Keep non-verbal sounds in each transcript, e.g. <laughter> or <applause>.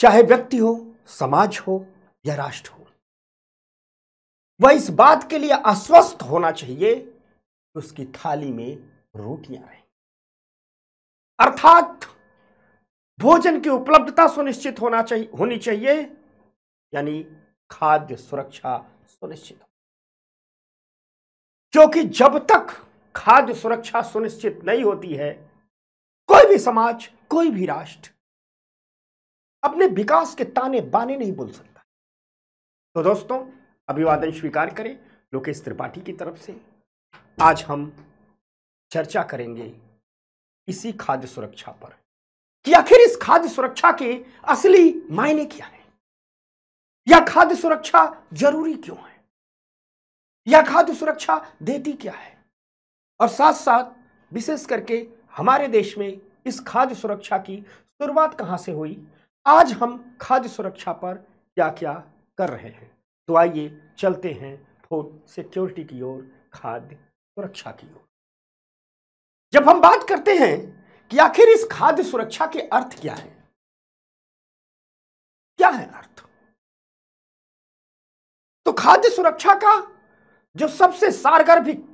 चाहे व्यक्ति हो समाज हो या राष्ट्र हो वह इस बात के लिए अस्वस्थ होना चाहिए कि उसकी थाली में रोटियां रहें अर्थात भोजन की उपलब्धता सुनिश्चित होना चाहिए होनी चाहिए यानी खाद्य सुरक्षा सुनिश्चित क्योंकि जब तक खाद्य सुरक्षा सुनिश्चित नहीं होती है कोई भी समाज कोई भी राष्ट्र अपने विकास के ताने बाने नहीं बोल सकता तो दोस्तों अभिवादन स्वीकार करें लोकेश त्रिपाठी की तरफ से आज हम चर्चा करेंगे इसी खाद्य सुरक्षा पर कि आखिर इस खाद्य सुरक्षा के असली मायने क्या है या खाद्य सुरक्षा जरूरी क्यों है या खाद्य सुरक्षा देती क्या है और साथ साथ विशेष करके हमारे देश में इस खाद्य सुरक्षा की शुरुआत कहां से हुई आज हम खाद्य सुरक्षा पर क्या क्या कर रहे हैं तो आइए चलते हैं फूड सिक्योरिटी की ओर खाद्य सुरक्षा की ओर जब हम बात करते हैं कि आखिर इस खाद्य सुरक्षा के अर्थ क्या है क्या है अर्थ तो खाद्य सुरक्षा का जो सबसे सारगर्भिक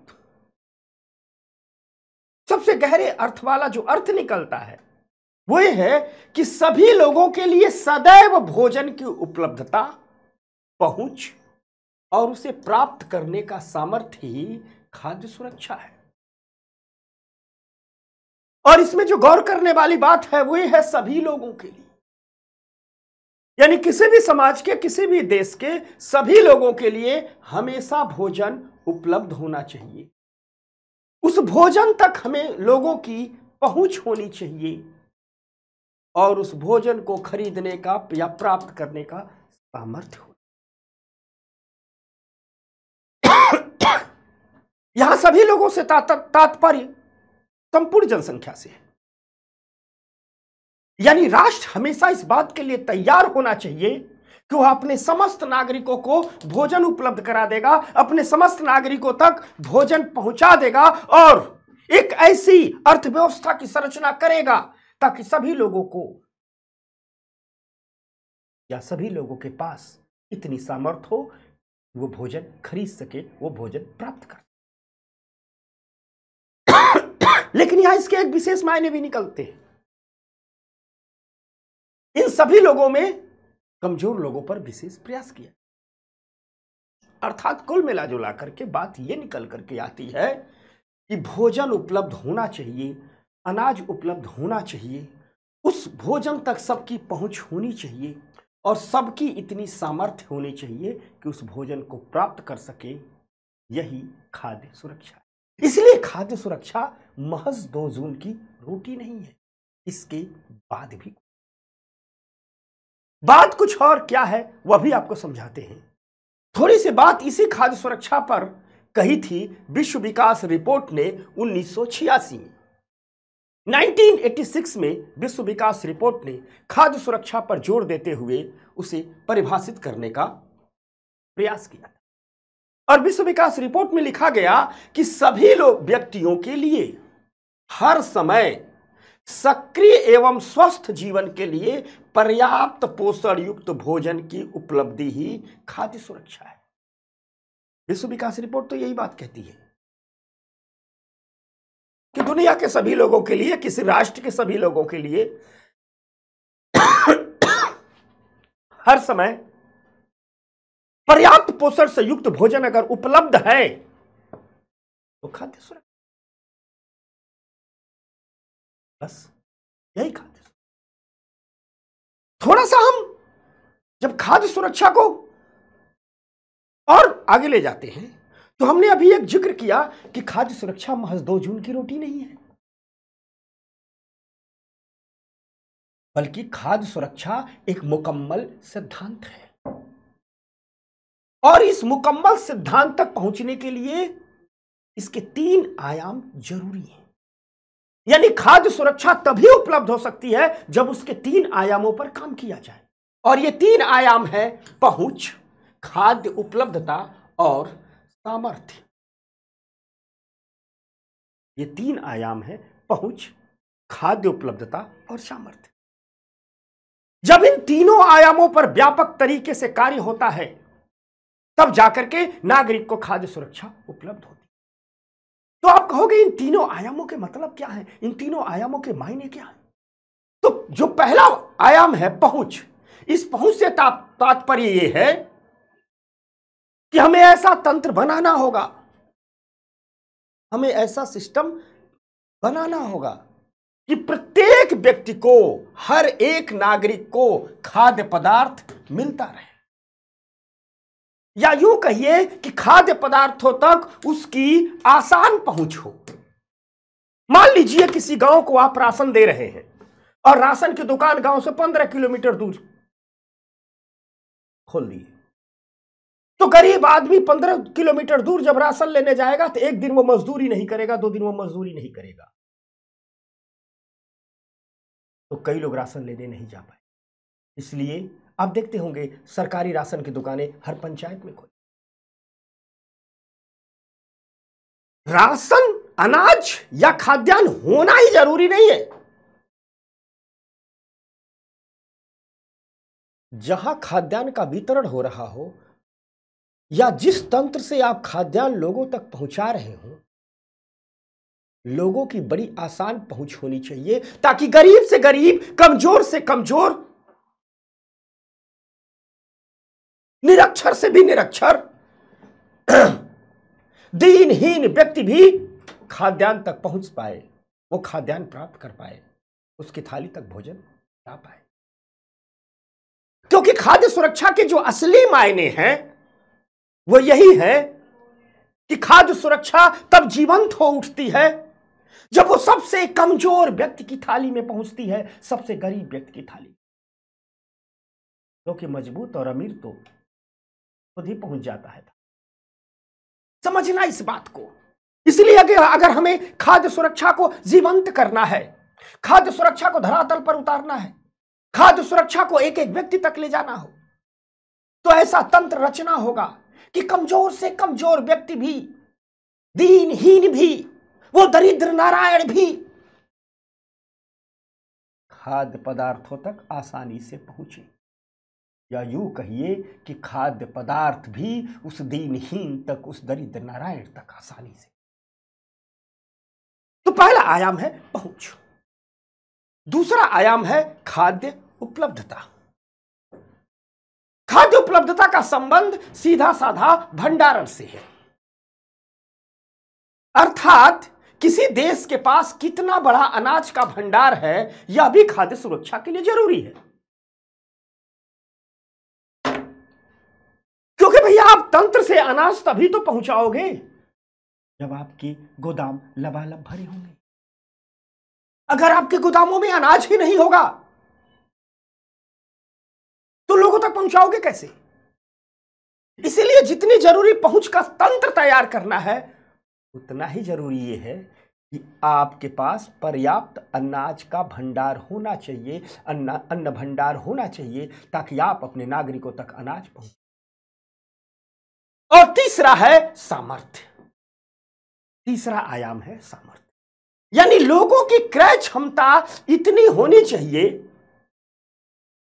सबसे गहरे अर्थ वाला जो अर्थ निकलता है वो ये है कि सभी लोगों के लिए सदैव भोजन की उपलब्धता पहुंच और उसे प्राप्त करने का सामर्थ्य ही खाद्य सुरक्षा है और इसमें जो गौर करने वाली बात है वो है सभी लोगों के लिए यानी किसी भी समाज के किसी भी देश के सभी लोगों के लिए हमेशा भोजन उपलब्ध होना चाहिए उस भोजन तक हमें लोगों की पहुंच होनी चाहिए और उस भोजन को खरीदने का या प्राप्त करने का सामर्थ्य हो <coughs> यहां सभी लोगों से तात्पर्य संपूर्ण जनसंख्या से है यानी राष्ट्र हमेशा इस बात के लिए तैयार होना चाहिए कि वह अपने समस्त नागरिकों को भोजन उपलब्ध करा देगा अपने समस्त नागरिकों तक भोजन पहुंचा देगा और एक ऐसी अर्थव्यवस्था की संरचना करेगा ताकि सभी लोगों को या सभी लोगों के पास इतनी सामर्थ हो वो भोजन खरीद सके वो भोजन प्राप्त कर <coughs> लेकिन यहां इसके एक विशेष मायने भी निकलते हैं इन सभी लोगों में कमजोर लोगों पर विशेष प्रयास किया अर्थात कुल मिला जुला करके बात यह निकल करके आती है कि भोजन उपलब्ध होना चाहिए अनाज उपलब्ध होना चाहिए उस भोजन तक सबकी पहुंच होनी चाहिए और सबकी इतनी सामर्थ्य होनी चाहिए कि उस भोजन को प्राप्त कर सके यही खाद्य सुरक्षा इसलिए खाद्य सुरक्षा महज दो जून की रोटी नहीं है इसके बाद भी बात कुछ और क्या है वह भी आपको समझाते हैं थोड़ी सी बात इसी खाद्य सुरक्षा पर कही थी विश्व विकास रिपोर्ट ने उन्नीस में 1986 में विश्व विकास रिपोर्ट ने खाद्य सुरक्षा पर जोर देते हुए उसे परिभाषित करने का प्रयास किया और विश्व विकास रिपोर्ट में लिखा गया कि सभी लोग व्यक्तियों के लिए हर समय सक्रिय एवं स्वस्थ जीवन के लिए पर्याप्त पोषण युक्त भोजन की उपलब्धि ही खाद्य सुरक्षा है विश्व विकास रिपोर्ट तो यही बात कहती है कि दुनिया के सभी लोगों के लिए किसी राष्ट्र के सभी लोगों के लिए हर समय पर्याप्त पोषण से युक्त भोजन अगर उपलब्ध है तो खाद्य सुरक्षा बस यही खाद्य थोड़ा सा हम जब खाद्य सुरक्षा को और आगे ले जाते हैं तो हमने अभी एक जिक्र किया कि खाद्य सुरक्षा महज दो जून की रोटी नहीं है बल्कि खाद्य सुरक्षा एक मुकम्मल सिद्धांत है और इस मुकम्मल सिद्धांत तक पहुंचने के लिए इसके तीन आयाम जरूरी हैं यानी खाद्य सुरक्षा तभी उपलब्ध हो सकती है जब उसके तीन आयामों पर काम किया जाए और ये तीन आयाम है पहुंच खाद्य उपलब्धता और सामर्थ्य ये तीन आयाम है पहुंच खाद्य उपलब्धता और सामर्थ्य जब इन तीनों आयामों पर व्यापक तरीके से कार्य होता है तब जाकर के नागरिक को खाद्य सुरक्षा उपलब्ध होती तो आप कहोगे इन तीनों आयामों के मतलब क्या है इन तीनों आयामों के मायने क्या है तो जो पहला आयाम है पहुंच इस पहुंच से तात्पर्य यह है कि हमें ऐसा तंत्र बनाना होगा हमें ऐसा सिस्टम बनाना होगा कि प्रत्येक व्यक्ति को हर एक नागरिक को खाद्य पदार्थ मिलता रहे या यूं कहिए कि खाद्य पदार्थों तक उसकी आसान पहुंच हो मान लीजिए किसी गांव को आप राशन दे रहे हैं और राशन की दुकान गांव से पंद्रह किलोमीटर दूर खोल दिए तो गरीब आदमी पंद्रह किलोमीटर दूर जब राशन लेने जाएगा तो एक दिन वो मजदूरी नहीं करेगा दो दिन वो मजदूरी नहीं करेगा तो कई लोग राशन लेने नहीं जा पाए इसलिए आप देखते होंगे सरकारी राशन की दुकानें हर पंचायत में खोली राशन अनाज या खाद्यान्न होना ही जरूरी नहीं है जहां खाद्यान्न का वितरण हो रहा हो या जिस तंत्र से आप खाद्यान्न लोगों तक पहुंचा रहे हो लोगों की बड़ी आसान पहुंच होनी चाहिए ताकि गरीब से गरीब कमजोर से कमजोर निरक्षर से भी निरक्षर <clears throat> दीनहीन व्यक्ति भी खाद्यान्न तक पहुंच पाए वो खाद्यान्न प्राप्त कर पाए उसकी थाली तक भोजन ला पाए क्योंकि खाद्य सुरक्षा के जो असली मायने हैं वो यही है कि खाद्य सुरक्षा तब जीवंत हो उठती है जब वो सबसे कमजोर व्यक्ति की थाली में पहुंचती है सबसे गरीब व्यक्ति की थाली क्योंकि तो मजबूत और अमीर तो खुद ही पहुंच जाता है समझना इस बात को इसलिए अगर अगर हमें खाद्य सुरक्षा को जीवंत करना है खाद्य सुरक्षा को धरातल पर उतारना है खाद्य सुरक्षा को एक एक व्यक्ति तक ले जाना हो तो ऐसा तंत्र रचना होगा कि कमजोर से कमजोर व्यक्ति भी दीनहीन भी वो दरिद्र नारायण भी खाद्य पदार्थों तक आसानी से पहुंचे या यूं कहिए कि खाद्य पदार्थ भी उस दीनहीन तक उस दरिद्र नारायण तक आसानी से तो पहला आयाम है पहुंच दूसरा आयाम है खाद्य उपलब्धता खाद्य उपलब्धता का संबंध सीधा साधा भंडारण से है अर्थात किसी देश के पास कितना बड़ा अनाज का भंडार है यह भी खाद्य सुरक्षा के लिए जरूरी है क्योंकि भैया आप तंत्र से अनाज तभी तो पहुंचाओगे जब आपकी गोदाम लबालब भरे होंगे अगर आपके गोदामों में अनाज ही नहीं होगा पहुंचाओगे कैसे इसलिए जितनी जरूरी पहुंच का तंत्र तैयार करना है उतना ही जरूरी है कि आपके पास पर्याप्त अनाज का भंडार होना चाहिए अन्न भंडार होना चाहिए ताकि आप अपने नागरिकों तक अनाज पहुंच और तीसरा है सामर्थ्य तीसरा आयाम है सामर्थ्य यानी लोगों की क्रय क्षमता इतनी होनी चाहिए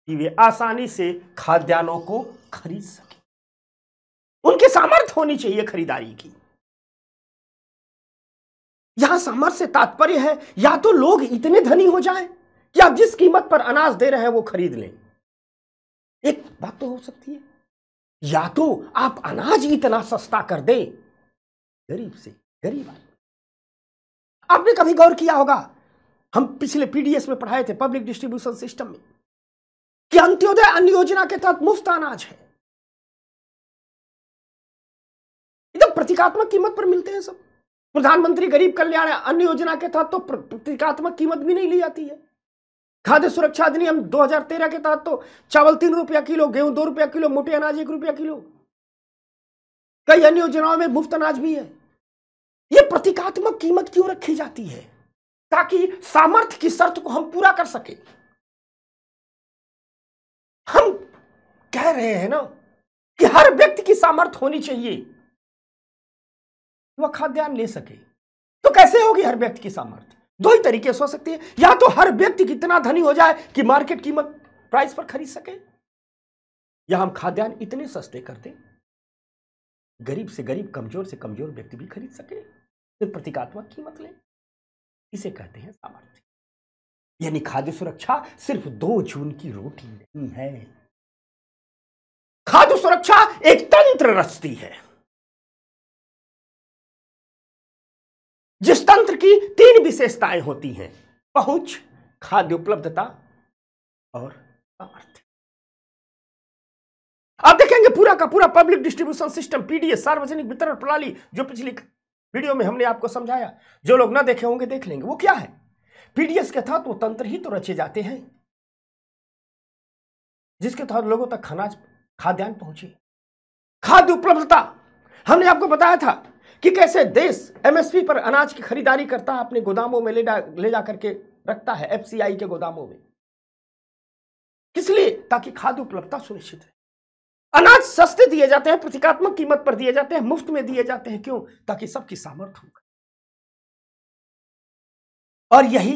कि वे आसानी से खाद्यान्नों को खरीद सके उनकी सामर्थ्य होनी चाहिए खरीदारी की यहां सामर्थ्य से तात्पर्य है या तो लोग इतने धनी हो जाएं कि आप जिस कीमत पर अनाज दे रहे हैं वो खरीद लें एक बात तो हो सकती है या तो आप अनाज इतना सस्ता कर दें गरीब से गरीब आदमी आपने कभी गौर किया होगा हम पिछले पीडीएस में पढ़ाए थे पब्लिक डिस्ट्रीब्यूशन सिस्टम में कि अंत्योदय अन्न योजना के तहत मुफ्त अनाज है एकदम प्रतीकात्मक कीमत पर मिलते हैं सब प्रधानमंत्री गरीब कल्याण अन्न योजना के तहत तो प्रतीकात्मक कीमत भी नहीं ली जाती है खाद्य सुरक्षा अधिनियम 2013 के तहत तो चावल तीन रुपया किलो गेहूं दो रुपया किलो मोटे अनाज एक रुपया किलो कई अन्य योजनाओं में मुफ्त अनाज भी है ये प्रतीकात्मक कीमत क्यों रखी जाती है ताकि सामर्थ्य की शर्त को हम पूरा कर सकें हम कह रहे हैं ना कि हर व्यक्ति की सामर्थ्य होनी चाहिए वह खाद्यान्न ले सके तो कैसे होगी हर व्यक्ति की सामर्थ्य दो ही तरीके से हो सकती है या तो हर व्यक्ति कितना धनी हो जाए कि मार्केट कीमत प्राइस पर खरीद सके या हम खाद्यान्न इतने सस्ते कर दें गरीब से गरीब कमजोर से कमजोर व्यक्ति भी खरीद सके फिर प्रतीकात्मक कीमत ले इसे कहते हैं सामर्थ्य यानी खाद्य सुरक्षा सिर्फ दो जून की रोटी नहीं है खाद्य सुरक्षा एक तंत्र रचती है जिस तंत्र की तीन विशेषताएं होती हैं पहुंच खाद्य उपलब्धता और सामर्थ्य आप देखेंगे पूरा का पूरा पब्लिक डिस्ट्रीब्यूशन सिस्टम पीडीएस सार्वजनिक वितरण प्रणाली जो पिछली वीडियो में हमने आपको समझाया जो लोग ना देखे होंगे देख लेंगे वो क्या है पीडीएस के तहत वो तंत्र ही तो रचे जाते हैं जिसके तहत लोगों तक खाना खाद्यान्न पहुंचे खाद्य उपलब्धता हमने आपको बताया था कि कैसे देश एमएसपी पर अनाज की खरीदारी करता है अपने गोदामों में ले जा ले जा करके रखता है एफसीआई के गोदामों में किस लिए ताकि खाद्य उपलब्धता सुनिश्चित है अनाज सस्ते दिए जाते हैं प्रतीकात्मक कीमत पर दिए जाते हैं मुफ्त में दिए जाते हैं क्यों ताकि सबकी सामर्थ्य होगा और यही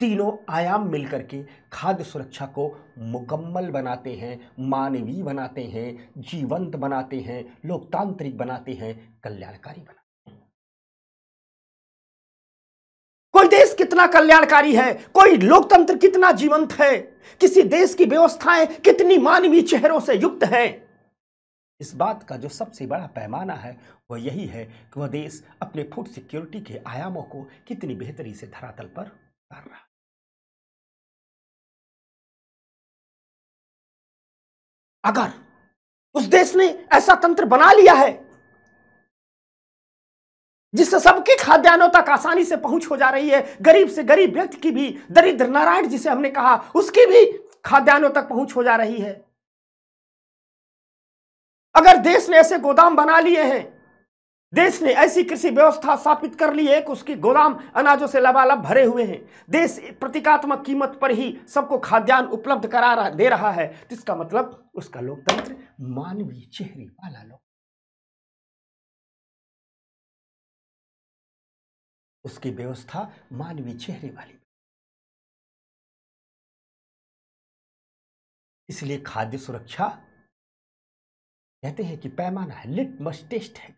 तीनों आयाम मिलकर के खाद्य सुरक्षा को मुकम्मल बनाते हैं मानवीय बनाते हैं जीवंत बनाते हैं लोकतांत्रिक बनाते हैं कल्याणकारी बनाते हैं कोई देश कितना कल्याणकारी है कोई लोकतंत्र कितना जीवंत है किसी देश की व्यवस्थाएं कितनी मानवीय चेहरों से युक्त हैं इस बात का जो सबसे बड़ा पैमाना है वह यही है कि वह देश अपने फूड सिक्योरिटी के आयामों को कितनी बेहतरी से धरातल पर उतार रहा है अगर उस देश ने ऐसा तंत्र बना लिया है जिससे सबके खाद्यान्नों तक आसानी से पहुंच हो जा रही है गरीब से गरीब व्यक्ति की भी दरिद्र नारायण जिसे हमने कहा उसकी भी खाद्यान्नों तक पहुंच हो जा रही है अगर देश ने ऐसे गोदाम बना लिए हैं देश ने ऐसी कृषि व्यवस्था स्थापित कर ली है कि उसके गोदाम अनाजों से लबालब भरे हुए हैं देश प्रतीकात्मक कीमत पर ही सबको खाद्यान्न उपलब्ध करा रहा दे रहा है तो इसका मतलब उसका लोकतंत्र मानवीय चेहरे वाला लोक उसकी व्यवस्था मानवीय चेहरे वाली इसलिए खाद्य सुरक्षा कहते हैं कि पैमाना है लिटमस टेस्ट है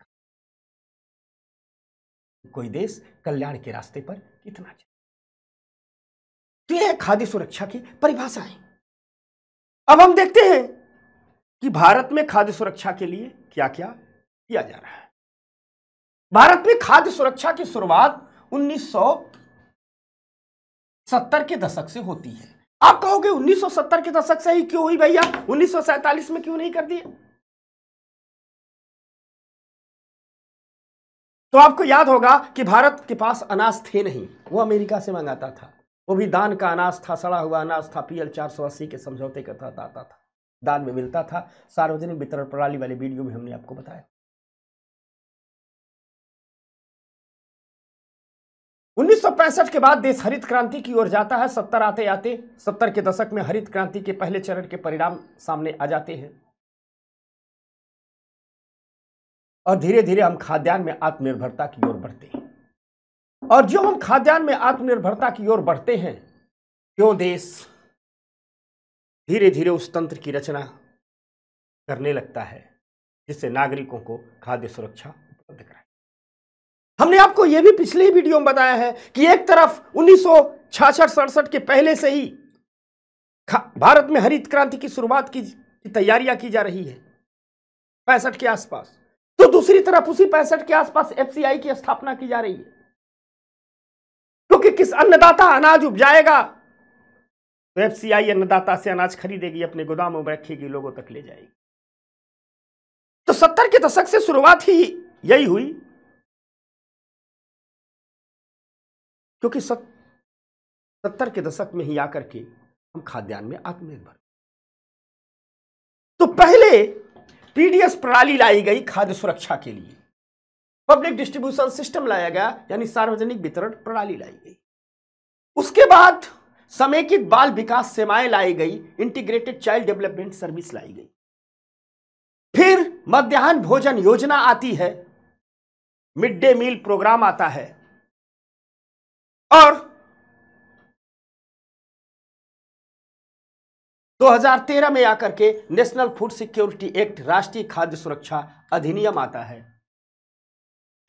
कोई देश कल्याण के रास्ते पर कितना चल तो यह खाद्य सुरक्षा की परिभाषाएं अब हम देखते हैं कि भारत में खाद्य सुरक्षा के लिए क्या क्या किया जा रहा है भारत में खाद्य सुरक्षा की शुरुआत 1970 के दशक से होती है आप कहोगे 1970 के दशक से ही क्यों हुई भैया 1947 में क्यों नहीं कर दिए तो आपको याद होगा कि भारत के पास अनाज थे नहीं वो अमेरिका से मंगाता था वो भी दान का अनाज था सड़ा हुआ अनाज था पीएल 480 के समझौते के तहत आता था दान में मिलता था सार्वजनिक वितरण प्रणाली वाले वीडियो में हमने आपको बताया 1965 के बाद देश हरित क्रांति की ओर जाता है सत्तर आते आते सत्तर के दशक में हरित क्रांति के पहले चरण के परिणाम सामने आ जाते हैं और धीरे धीरे हम खाद्यान्न में आत्मनिर्भरता की ओर बढ़ते हैं और जो हम खाद्यान्न में आत्मनिर्भरता की ओर बढ़ते हैं क्यों देश धीरे धीरे उस तंत्र की रचना करने लगता है जिससे नागरिकों को खाद्य सुरक्षा उपलब्ध कराए हमने आपको यह भी पिछले वीडियो में बताया है कि एक तरफ उन्नीस सड़सठ के पहले से ही भारत में हरित क्रांति की शुरुआत की तैयारियां की जा रही है पैंसठ के आसपास तो दूसरी तरफ उसी पैंसठ के आसपास एफसीआई की स्थापना की जा रही है क्योंकि तो किस अन्नदाता अनाज उपजाएगा तो एफसीआई अन्नदाता से अनाज खरीदेगी अपने गोदामों में रखेगी लोगों तक ले जाएगी तो सत्तर के दशक से शुरुआत ही यही हुई क्योंकि सत, सत्तर के दशक में ही आकर के हम खाद्यान्न में आत्मनिर्भर तो पहले पीडीएस प्रणाली लाई गई खाद्य सुरक्षा के लिए पब्लिक डिस्ट्रीब्यूशन सिस्टम लाया गया यानी सार्वजनिक वितरण प्रणाली लाई गई उसके बाद समेकित बाल विकास सेवाएं लाई गई इंटीग्रेटेड चाइल्ड डेवलपमेंट सर्विस लाई गई फिर मध्यान्ह भोजन योजना आती है मिड डे मील प्रोग्राम आता है और 2013 में आकर के नेशनल फूड सिक्योरिटी एक्ट राष्ट्रीय खाद्य सुरक्षा अधिनियम आता है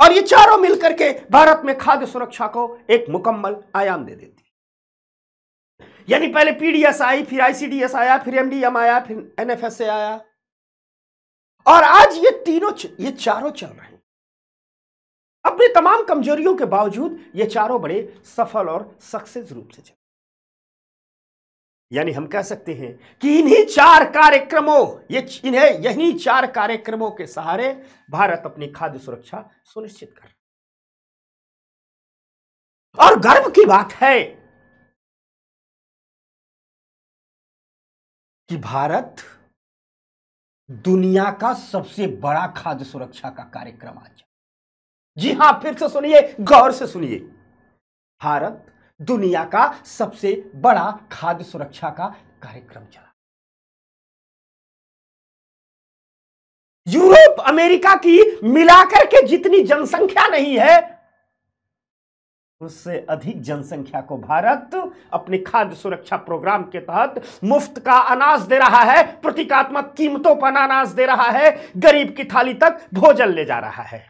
और ये चारों मिलकर के भारत में खाद्य सुरक्षा को एक मुकम्मल आयाम दे देती यानी पहले पीडीएस आई फिर आईसीडीएस आया फिर एमडीएम आया फिर एनएफएसए आया और आज ये तीनों ये चारों चल रहे हैं अपनी तमाम कमजोरियों के बावजूद ये चारों बड़े सफल और सक्सेस रूप से चल यानी हम कह सकते हैं कि इन्हीं चार कार्यक्रमों ये इन्हें यही चार कार्यक्रमों के सहारे भारत अपनी खाद्य सुरक्षा सुनिश्चित कर और गर्व की बात है कि भारत दुनिया का सबसे बड़ा खाद्य सुरक्षा का कार्यक्रम आज जी हां फिर से सुनिए गौर से सुनिए भारत दुनिया का सबसे बड़ा खाद्य सुरक्षा का कार्यक्रम चला यूरोप अमेरिका की मिलाकर के जितनी जनसंख्या नहीं है उससे अधिक जनसंख्या को भारत अपने खाद्य सुरक्षा प्रोग्राम के तहत मुफ्त का अनाज दे रहा है प्रतीकात्मक कीमतों पर अनाज दे रहा है गरीब की थाली तक भोजन ले जा रहा है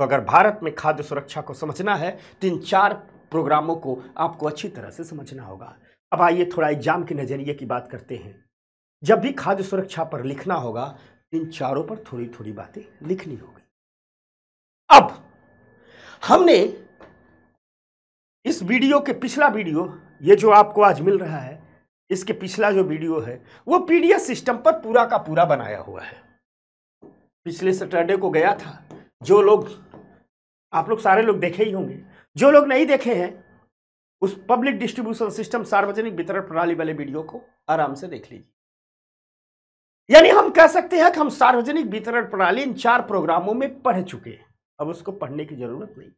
तो अगर भारत में खाद्य सुरक्षा को समझना है तो इन चार प्रोग्रामों को आपको अच्छी तरह से समझना होगा अब आइए थोड़ा एग्जाम के नज़रिए की बात करते हैं जब भी खाद्य सुरक्षा पर लिखना होगा तो इन चारों पर थोड़ी थोड़ी बातें लिखनी होगी अब हमने इस वीडियो के पिछला वीडियो ये जो आपको आज मिल रहा है इसके पिछला जो वीडियो है वो पीडीएस सिस्टम पर पूरा का पूरा बनाया हुआ है पिछले सैटरडे को गया था जो लोग आप लोग सारे लोग देखे ही होंगे जो लोग नहीं देखे हैं उस पब्लिक डिस्ट्रीब्यूशन सिस्टम सार्वजनिक वितरण प्रणाली वाले वीडियो को आराम से देख लीजिए यानी हम कह सकते हैं कि हम सार्वजनिक वितरण प्रणाली इन चार प्रोग्रामों में पढ़ चुके हैं अब उसको पढ़ने की जरूरत नहीं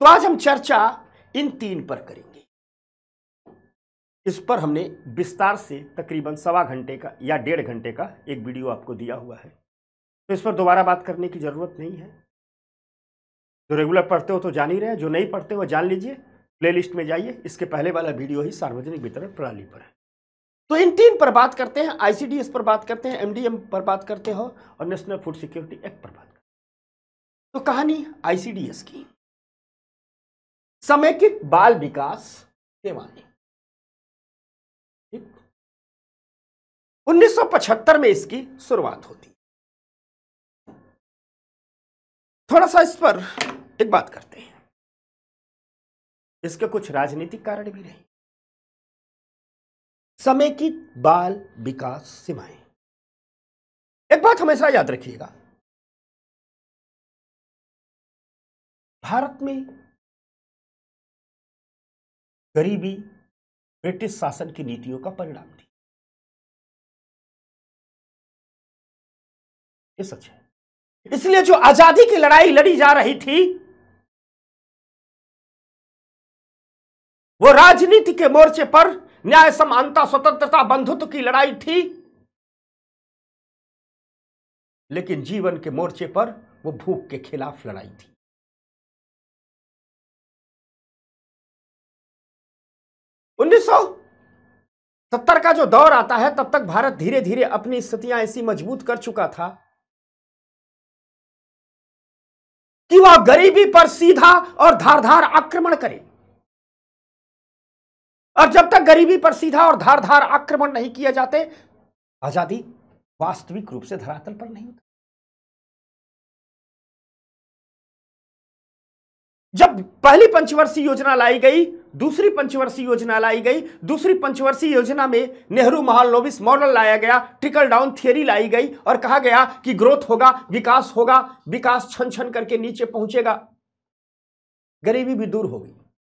तो आज हम चर्चा इन तीन पर करेंगे इस पर हमने विस्तार से तकरीबन सवा घंटे का या डेढ़ घंटे का एक वीडियो आपको दिया हुआ है तो इस पर दोबारा बात करने की जरूरत नहीं है जो रेगुलर पढ़ते हो तो जान ही रहे हैं जो नहीं पढ़ते हो जान लीजिए प्लेलिस्ट में जाइए इसके पहले वाला वीडियो ही सार्वजनिक वितरण प्रणाली पर है तो इन तीन पर बात करते हैं आईसीडीएस पर बात करते हैं एमडीएम पर बात करते हो और नेशनल फूड सिक्योरिटी एक्ट पर बात करते तो कहानी आईसीडीएस की समेकित बाल विकास सेवाएं उन्नीस में इसकी शुरुआत होती थोड़ा सा इस पर एक बात करते हैं इसके कुछ राजनीतिक कारण भी रहे समेकित बाल विकास सीमाएं एक बात हमेशा याद रखिएगा भारत में गरीबी ब्रिटिश शासन की नीतियों का परिणाम थी ये सच है इसलिए जो आजादी की लड़ाई लड़ी जा रही थी वो राजनीति के मोर्चे पर न्याय समानता स्वतंत्रता बंधुत्व की लड़ाई थी लेकिन जीवन के मोर्चे पर वो भूख के खिलाफ लड़ाई थी उन्नीस सत्तर का जो दौर आता है तब तक भारत धीरे धीरे अपनी स्थितियां ऐसी मजबूत कर चुका था कि वह गरीबी पर सीधा और धारधार आक्रमण करे और जब तक गरीबी पर सीधा और धारधार आक्रमण नहीं किए जाते आजादी वास्तविक रूप से धरातल पर नहीं होती जब पहली पंचवर्षीय योजना लाई गई दूसरी पंचवर्षीय योजना लाई गई दूसरी पंचवर्षीय योजना में नेहरू महालोविस मॉडल लाया गया ट्रिकल डाउन थियरी लाई गई और कहा गया कि ग्रोथ होगा विकास होगा विकास छन छन करके नीचे पहुंचेगा गरीबी भी दूर हो गई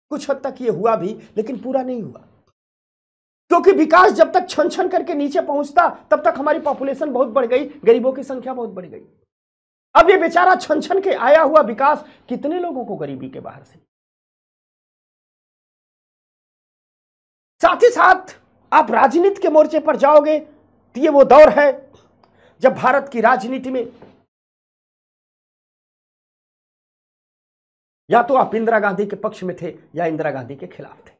कुछ हद तक ये हुआ भी लेकिन पूरा नहीं हुआ क्योंकि विकास जब तक छन छन करके नीचे पहुंचता तब तक हमारी पॉपुलेशन बहुत बढ़ गई गरीबों की संख्या बहुत बढ़ गई अब ये बेचारा छन छन के आया हुआ विकास कितने लोगों को गरीबी के बाहर से साथ ही साथ आप राजनीति के मोर्चे पर जाओगे तो ये वो दौर है जब भारत की राजनीति में या तो आप इंदिरा गांधी के पक्ष में थे या इंदिरा गांधी के खिलाफ थे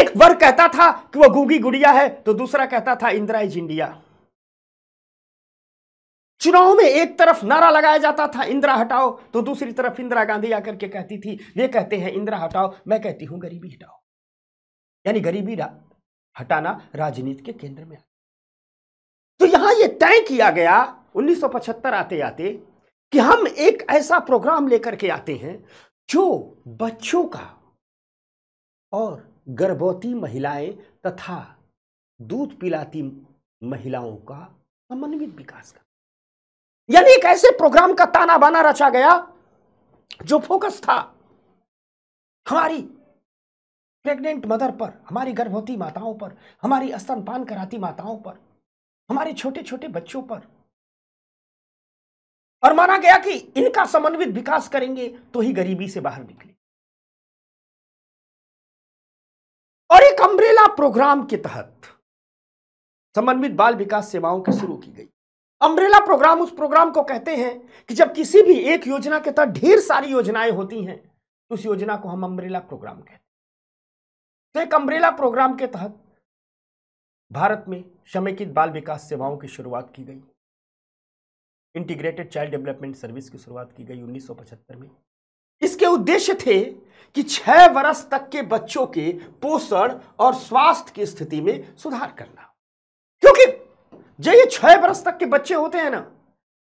एक वर्ग कहता था कि वह गुगी गुड़िया है तो दूसरा कहता था इंदिरा इज इंडिया चुनाव में एक तरफ नारा लगाया जाता था इंदिरा हटाओ तो दूसरी तरफ इंदिरा गांधी आकर के कहती थी वे कहते हैं इंदिरा हटाओ मैं कहती हूं गरीबी हटाओ यानी गरीबी रा, हटाना राजनीति के केंद्र में तो यहां यह तय किया गया 1975 आते आते कि हम एक ऐसा प्रोग्राम लेकर के आते हैं जो बच्चों का और गर्भवती महिलाएं तथा दूध पिलाती महिलाओं का समन्वित विकास का यानी एक ऐसे प्रोग्राम का ताना बाना रचा गया जो फोकस था हमारी प्रेग्नेंट मदर पर हमारी गर्भवती माताओं पर हमारी स्तनपान कराती माताओं पर हमारे छोटे छोटे बच्चों पर और माना गया कि इनका समन्वित विकास करेंगे तो ही गरीबी से बाहर निकले और एक अम्ब्रेला प्रोग्राम के तहत समन्वित बाल विकास सेवाओं की शुरू की गई अम्ब्रेला प्रोग्राम उस प्रोग्राम को कहते हैं कि जब किसी भी एक योजना के तहत ढेर सारी योजनाएं होती हैं तो उस योजना को हम अम्ब्रेला प्रोग्राम कहते हैं तो एक अम्ब्रेला प्रोग्राम के तहत भारत में समेकित बाल विकास सेवाओं की शुरुआत की गई इंटीग्रेटेड चाइल्ड डेवलपमेंट सर्विस की शुरुआत की गई 1975 में इसके उद्देश्य थे कि छह वर्ष तक के बच्चों के पोषण और स्वास्थ्य की स्थिति में सुधार करना क्योंकि जो ये छह वर्ष तक के बच्चे होते हैं ना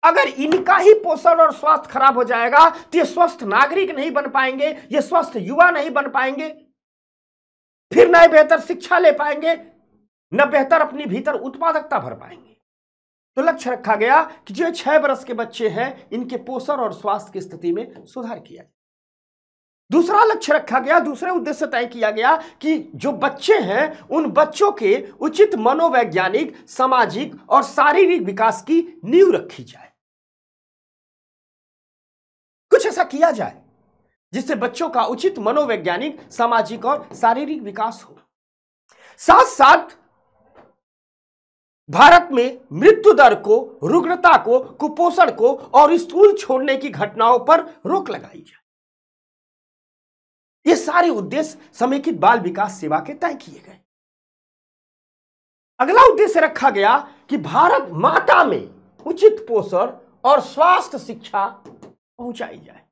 अगर इनका ही पोषण और स्वास्थ्य खराब हो जाएगा तो ये स्वस्थ नागरिक नहीं बन पाएंगे ये स्वस्थ युवा नहीं बन पाएंगे फिर न बेहतर शिक्षा ले पाएंगे न बेहतर अपनी भीतर उत्पादकता भर पाएंगे तो लक्ष्य रखा गया कि जो छह बरस के बच्चे हैं इनके पोषण और स्वास्थ्य की स्थिति में सुधार किया जाए दूसरा लक्ष्य रखा गया दूसरे उद्देश्य तय किया गया कि जो बच्चे हैं उन बच्चों के उचित मनोवैज्ञानिक सामाजिक और शारीरिक विकास की नींव रखी जाए कुछ ऐसा किया जाए जिससे बच्चों का उचित मनोवैज्ञानिक सामाजिक और शारीरिक विकास हो साथ साथ भारत में मृत्यु दर को रुग्णता को कुपोषण को और स्कूल छोड़ने की घटनाओं पर रोक लगाई जाए ये सारे उद्देश्य समेकित बाल विकास सेवा के तय किए गए अगला उद्देश्य रखा गया कि भारत माता में उचित पोषण और स्वास्थ्य शिक्षा पहुंचाई जाए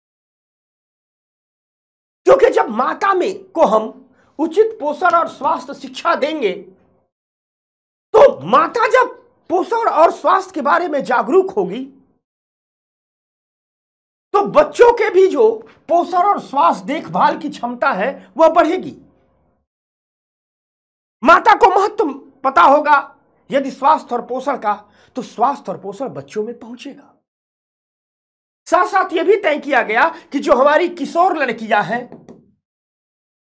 क्योंकि जब माता में को हम उचित पोषण और स्वास्थ्य शिक्षा देंगे माता जब पोषण और स्वास्थ्य के बारे में जागरूक होगी तो बच्चों के भी जो पोषण और स्वास्थ्य देखभाल की क्षमता है वह बढ़ेगी माता को महत्व पता होगा यदि स्वास्थ्य और पोषण का तो स्वास्थ्य और पोषण बच्चों में पहुंचेगा साथ साथ यह भी तय किया गया कि जो हमारी किशोर लड़कियां हैं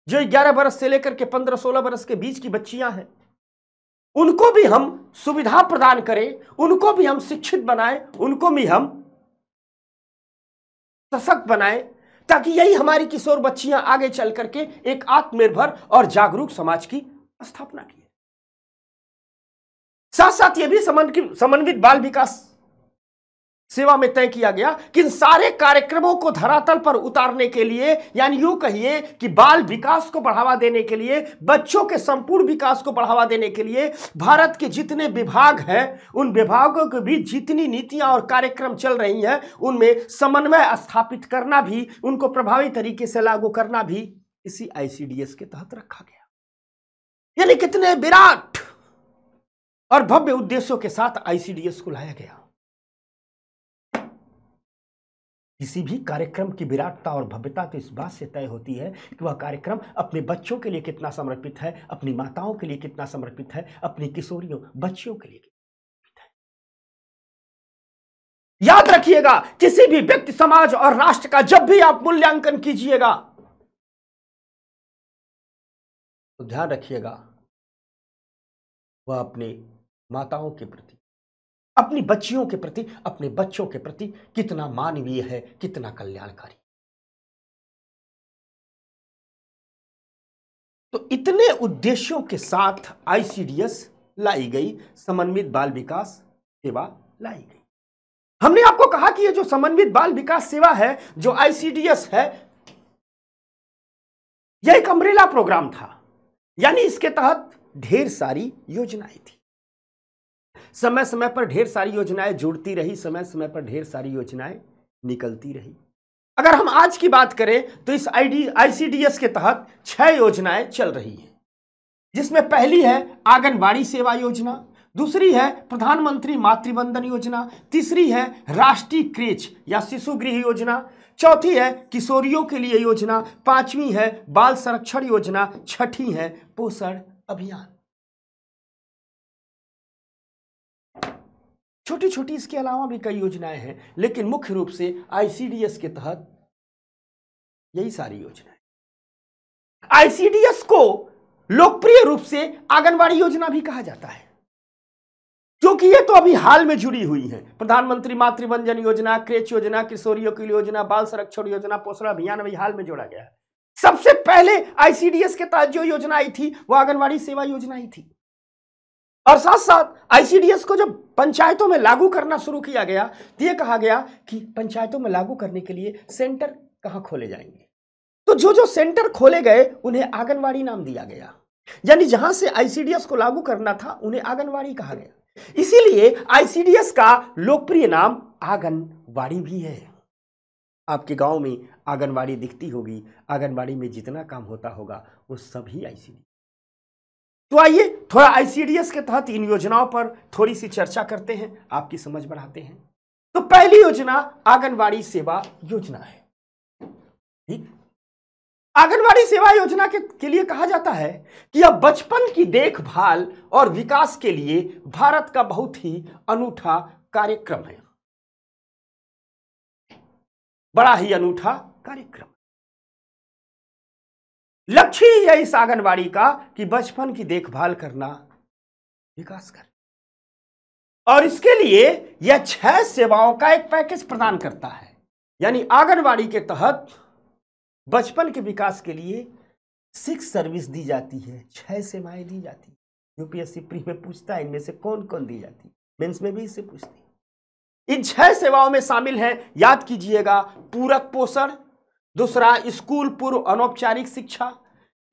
जो 11 बरस से लेकर के 15-16 बरस के बीच की बच्चियां हैं उनको भी हम सुविधा प्रदान करें उनको भी हम शिक्षित बनाएं उनको भी हम सशक्त बनाएं ताकि यही हमारी किशोर बच्चियां आगे चल करके एक आत्मनिर्भर और जागरूक समाज की स्थापना किए साथ साथ ये भी समन्वित बाल विकास सेवा में तय किया गया कि इन सारे कार्यक्रमों को धरातल पर उतारने के लिए यानी यूं कहिए कि बाल विकास को बढ़ावा देने के लिए बच्चों के संपूर्ण विकास को बढ़ावा देने के लिए भारत के जितने विभाग हैं उन विभागों के बीच जितनी नीतियां और कार्यक्रम चल रही हैं उनमें समन्वय स्थापित करना भी उनको प्रभावी तरीके से लागू करना भी इसी आई के तहत रखा गया यानी कितने विराट और भव्य उद्देश्यों के साथ आई को लाया गया किसी भी कार्यक्रम की विराटता और भव्यता तो इस बात से तय होती है कि वह कार्यक्रम अपने बच्चों के लिए कितना समर्पित है अपनी माताओं के लिए कितना समर्पित है अपनी किशोरियों बच्चियों के लिए याद रखिएगा किसी भी व्यक्ति समाज और राष्ट्र का जब भी आप मूल्यांकन कीजिएगा तो ध्यान रखिएगा वह अपने माताओं के प्रति अपनी बच्चियों के प्रति अपने बच्चों के प्रति कितना मानवीय है कितना कल्याणकारी तो इतने उद्देश्यों के साथ आईसीडीएस लाई गई समन्वित बाल विकास सेवा लाई गई हमने आपको कहा कि ये जो समन्वित बाल विकास सेवा है जो आईसीडीएस है यह एक अम्ब्रेला प्रोग्राम था यानी इसके तहत ढेर सारी योजनाएं थी समय समय पर ढेर सारी योजनाएं जुड़ती रही समय समय पर ढेर सारी योजनाएं निकलती रही अगर हम आज की बात करें तो इस आईडी आईसीडीएस के तहत छह योजनाएं चल रही हैं जिसमें पहली है आंगनबाड़ी सेवा योजना दूसरी है प्रधानमंत्री मातृवंदन योजना तीसरी है राष्ट्रीय क्रेच या शिशु गृह योजना चौथी है किशोरियों के लिए योजना पांचवी है बाल संरक्षण योजना छठी है पोषण अभियान छोटी छोटी इसके अलावा भी कई योजनाएं हैं लेकिन मुख्य रूप से आईसीडीएस के तहत यही सारी योजनाएं आईसीडीएस को लोकप्रिय रूप से आंगनबाड़ी योजना भी कहा जाता है क्योंकि ये तो अभी हाल में जुड़ी हुई है प्रधानमंत्री मातृवंजन योजना क्रेच योजना किशोरियों की योजना बाल संरक्षण योजना पोषण अभियान अभी हाल में जोड़ा गया है सबसे पहले आईसीडीएस के तहत जो योजना आई थी वो आंगनबाड़ी सेवा योजना ही थी और साथ साथ आईसीडीएस को जब पंचायतों में लागू करना शुरू किया गया तो ये कहा गया कि पंचायतों में लागू करने के लिए सेंटर कहाँ खोले जाएंगे तो जो जो सेंटर खोले गए उन्हें आंगनवाड़ी नाम दिया गया यानी जहां से आईसीडीएस को लागू करना था उन्हें आंगनवाड़ी कहा गया इसीलिए आईसीडीएस का लोकप्रिय नाम आंगनवाड़ी भी है आपके गांव में आंगनवाड़ी दिखती होगी आंगनवाड़ी में जितना काम होता होगा वो सभी आईसीडी तो आइए थोड़ा आईसीडीएस के तहत इन योजनाओं पर थोड़ी सी चर्चा करते हैं आपकी समझ बढ़ाते हैं तो पहली योजना आंगनबाड़ी सेवा योजना है ठीक आंगनबाड़ी सेवा योजना के, के लिए कहा जाता है कि यह बचपन की देखभाल और विकास के लिए भारत का बहुत ही अनूठा कार्यक्रम है बड़ा ही अनूठा कार्यक्रम लक्ष्य ही है इस आंगनबाड़ी का कि बचपन की देखभाल करना विकास कर और इसके लिए यह छह सेवाओं का एक पैकेज प्रदान करता है यानी आंगनबाड़ी के तहत बचपन के विकास के लिए सिक्स सर्विस दी जाती है छह सेवाएं दी जाती है यूपीएससी प्री में पूछता है इनमें से कौन कौन दी जाती है मेंस में भी इससे पूछती है इन छह सेवाओं में शामिल है याद कीजिएगा पूरक पोषण दूसरा स्कूल पूर्व अनौपचारिक शिक्षा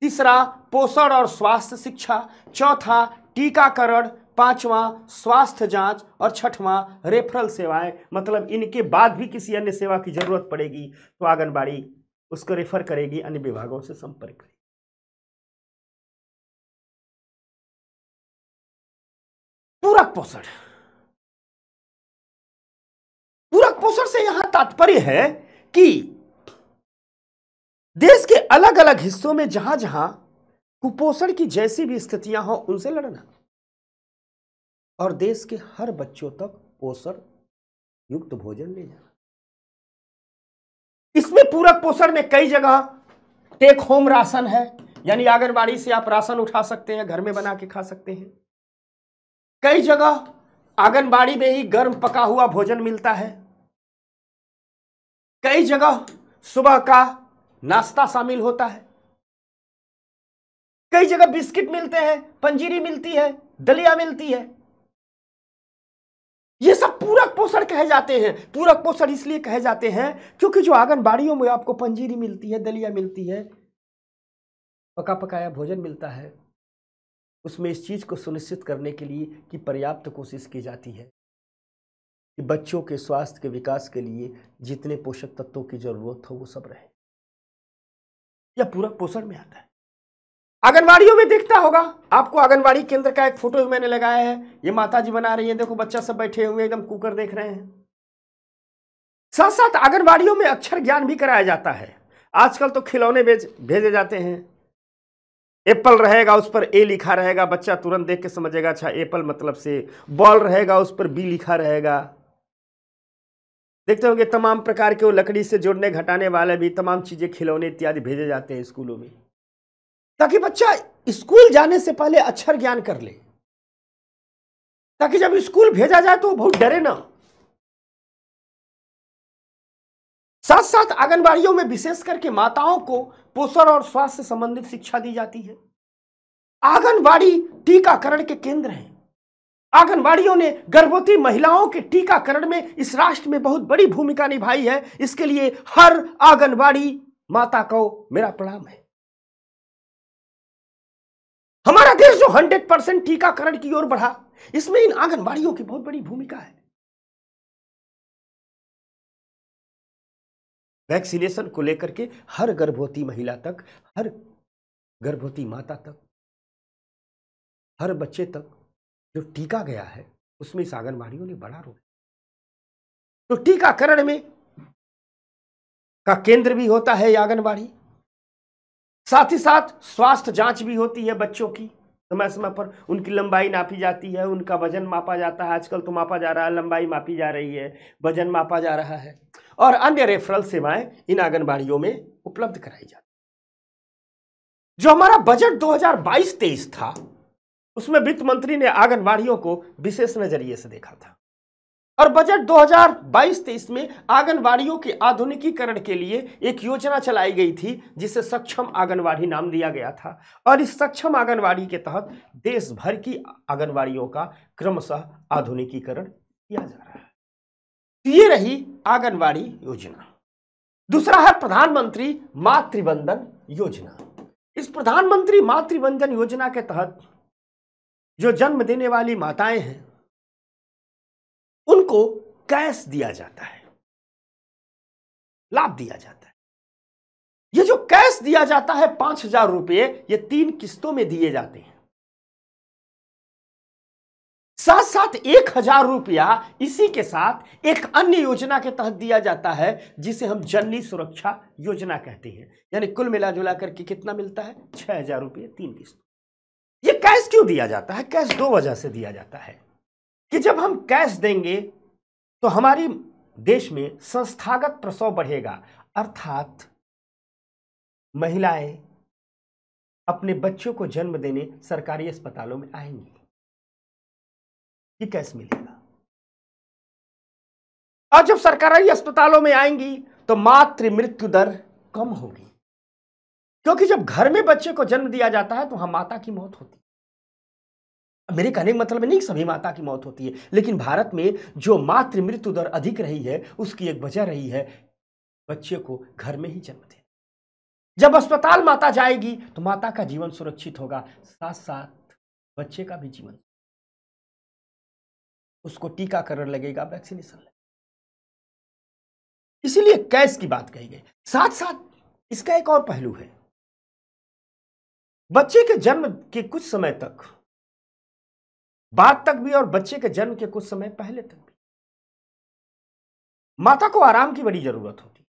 तीसरा पोषण और स्वास्थ्य शिक्षा चौथा टीकाकरण पांचवा स्वास्थ्य जांच और छठवां रेफरल सेवाएं मतलब इनके बाद भी किसी अन्य सेवा की जरूरत पड़ेगी तो आंगनबाड़ी उसको रेफर करेगी अन्य विभागों से संपर्क करेगी पूरक पोषण पूरक पोषण से यहां तात्पर्य है कि देश के अलग अलग हिस्सों में जहां जहां कुपोषण की जैसी भी स्थितियां हो उनसे लड़ना और देश के हर बच्चों तक पोषण युक्त भोजन ले जाना इसमें पूरक पोषण में कई जगह टेक होम राशन है यानी आंगनबाड़ी से आप राशन उठा सकते हैं घर में बना के खा सकते हैं कई जगह आंगनबाड़ी में ही गर्म पका हुआ भोजन मिलता है कई जगह सुबह का नाश्ता शामिल होता है कई जगह बिस्किट मिलते हैं पंजीरी मिलती है दलिया मिलती है ये सब पूरक पोषण कहे जाते हैं पूरक पोषण इसलिए कहे जाते हैं क्योंकि जो आंगनबाड़ियों में आपको पंजीरी मिलती है दलिया मिलती है पका पकाया भोजन मिलता है उसमें इस चीज़ को सुनिश्चित करने के लिए कि पर्याप्त कोशिश की जाती है कि बच्चों के स्वास्थ्य के विकास के लिए जितने पोषक तत्वों की ज़रूरत हो वो सब रहे या पूरा पोषण में आता है आंगनबाड़ियों में देखता होगा आपको आंगनबाड़ी केंद्र का एक फोटो भी मैंने लगाया है ये माता जी बना रही है देखो बच्चा सब बैठे हुए एकदम कुकर देख रहे हैं साथ साथ आंगनबाड़ियों में अक्षर ज्ञान भी कराया जाता है आजकल तो खिलौने भेज भेजे जाते हैं एप्पल रहेगा उस पर ए लिखा रहेगा बच्चा तुरंत देख के समझेगा अच्छा एप्पल मतलब से बॉल रहेगा उस पर बी लिखा रहेगा देखते होंगे तमाम प्रकार के वो लकड़ी से जोड़ने घटाने वाले भी तमाम चीज़ें खिलौने इत्यादि भेजे जाते हैं स्कूलों में ताकि बच्चा स्कूल जाने से पहले अक्षर ज्ञान कर ले ताकि जब स्कूल भेजा जाए तो बहुत डरे ना साथ साथ आंगनबाड़ियों में विशेष करके माताओं को पोषण और स्वास्थ्य संबंधित शिक्षा दी जाती है आंगनबाड़ी टीकाकरण के केंद्र हैं आंगनबाड़ियों ने गर्भवती महिलाओं के टीकाकरण में इस राष्ट्र में बहुत बड़ी भूमिका निभाई है इसके लिए हर आंगनबाड़ी माता को मेरा प्रणाम है हमारा देश जो 100 परसेंट टीकाकरण की ओर बढ़ा इसमें इन आंगनबाड़ियों की बहुत बड़ी भूमिका है वैक्सीनेशन को लेकर के हर गर्भवती महिला तक हर गर्भवती माता तक हर बच्चे तक जो टीका गया है उसमें इस आंगनबाड़ियों ने बड़ा रोल तो टीकाकरण में का केंद्र भी होता है आंगनबाड़ी साथ ही साथ स्वास्थ्य जांच भी होती है बच्चों की समय समय पर उनकी लंबाई नापी जाती है उनका वजन मापा जाता है आजकल तो मापा जा रहा है लंबाई मापी जा रही है वजन मापा जा रहा है और अन्य रेफरल सेवाएं इन आंगनबाड़ियों में उपलब्ध कराई जाती जो हमारा बजट 2022-23 था उसमें वित्त मंत्री ने आंगनबाड़ियों को विशेष नजरिए से देखा था और बजट 2022-23 में आंगनबाड़ियों के आधुनिकीकरण के लिए एक योजना चलाई गई थी जिसे सक्षम आंगनबाड़ी नाम दिया गया था और इस सक्षम आंगनबाड़ी के तहत देश भर की आंगनबाड़ियों का क्रमशः आधुनिकीकरण किया जा रहा है तो ये रही आंगनबाड़ी योजना दूसरा है प्रधानमंत्री मातृवंदन योजना इस प्रधानमंत्री मातृवंदन योजना के तहत जो जन्म देने वाली माताएं हैं उनको कैश दिया जाता है लाभ दिया जाता है ये जो कैश दिया जाता है पांच हजार रुपये ये तीन किस्तों में दिए जाते हैं साथ साथ एक हजार रुपया इसी के साथ एक अन्य योजना के तहत दिया जाता है जिसे हम जननी सुरक्षा योजना कहते हैं यानी कुल मिला जुला करके कितना मिलता है छह हजार रुपये तीन किस्तों ये कैश क्यों दिया जाता है कैश दो वजह से दिया जाता है कि जब हम कैश देंगे तो हमारी देश में संस्थागत प्रसव बढ़ेगा अर्थात महिलाएं अपने बच्चों को जन्म देने सरकारी अस्पतालों में आएंगी ये कैश मिलेगा और जब सरकारी अस्पतालों में आएंगी तो मातृ मृत्यु दर कम होगी क्योंकि जब घर में बच्चे को जन्म दिया जाता है तो वहां माता की मौत होती है मेरे कहने का मतलब नहीं सभी माता की मौत होती है लेकिन भारत में जो मातृ मृत्यु दर अधिक रही है उसकी एक वजह रही है बच्चे को घर में ही जन्म देना जब अस्पताल माता जाएगी तो माता का जीवन सुरक्षित होगा साथ साथ बच्चे का भी जीवन उसको टीकाकरण लगेगा वैक्सीनेशन लगेगा इसीलिए कैश की बात कही गई साथ साथ इसका एक और पहलू है बच्चे के जन्म के कुछ समय तक बाद तक भी और बच्चे के जन्म के कुछ समय पहले तक भी माता को आराम की बड़ी जरूरत होती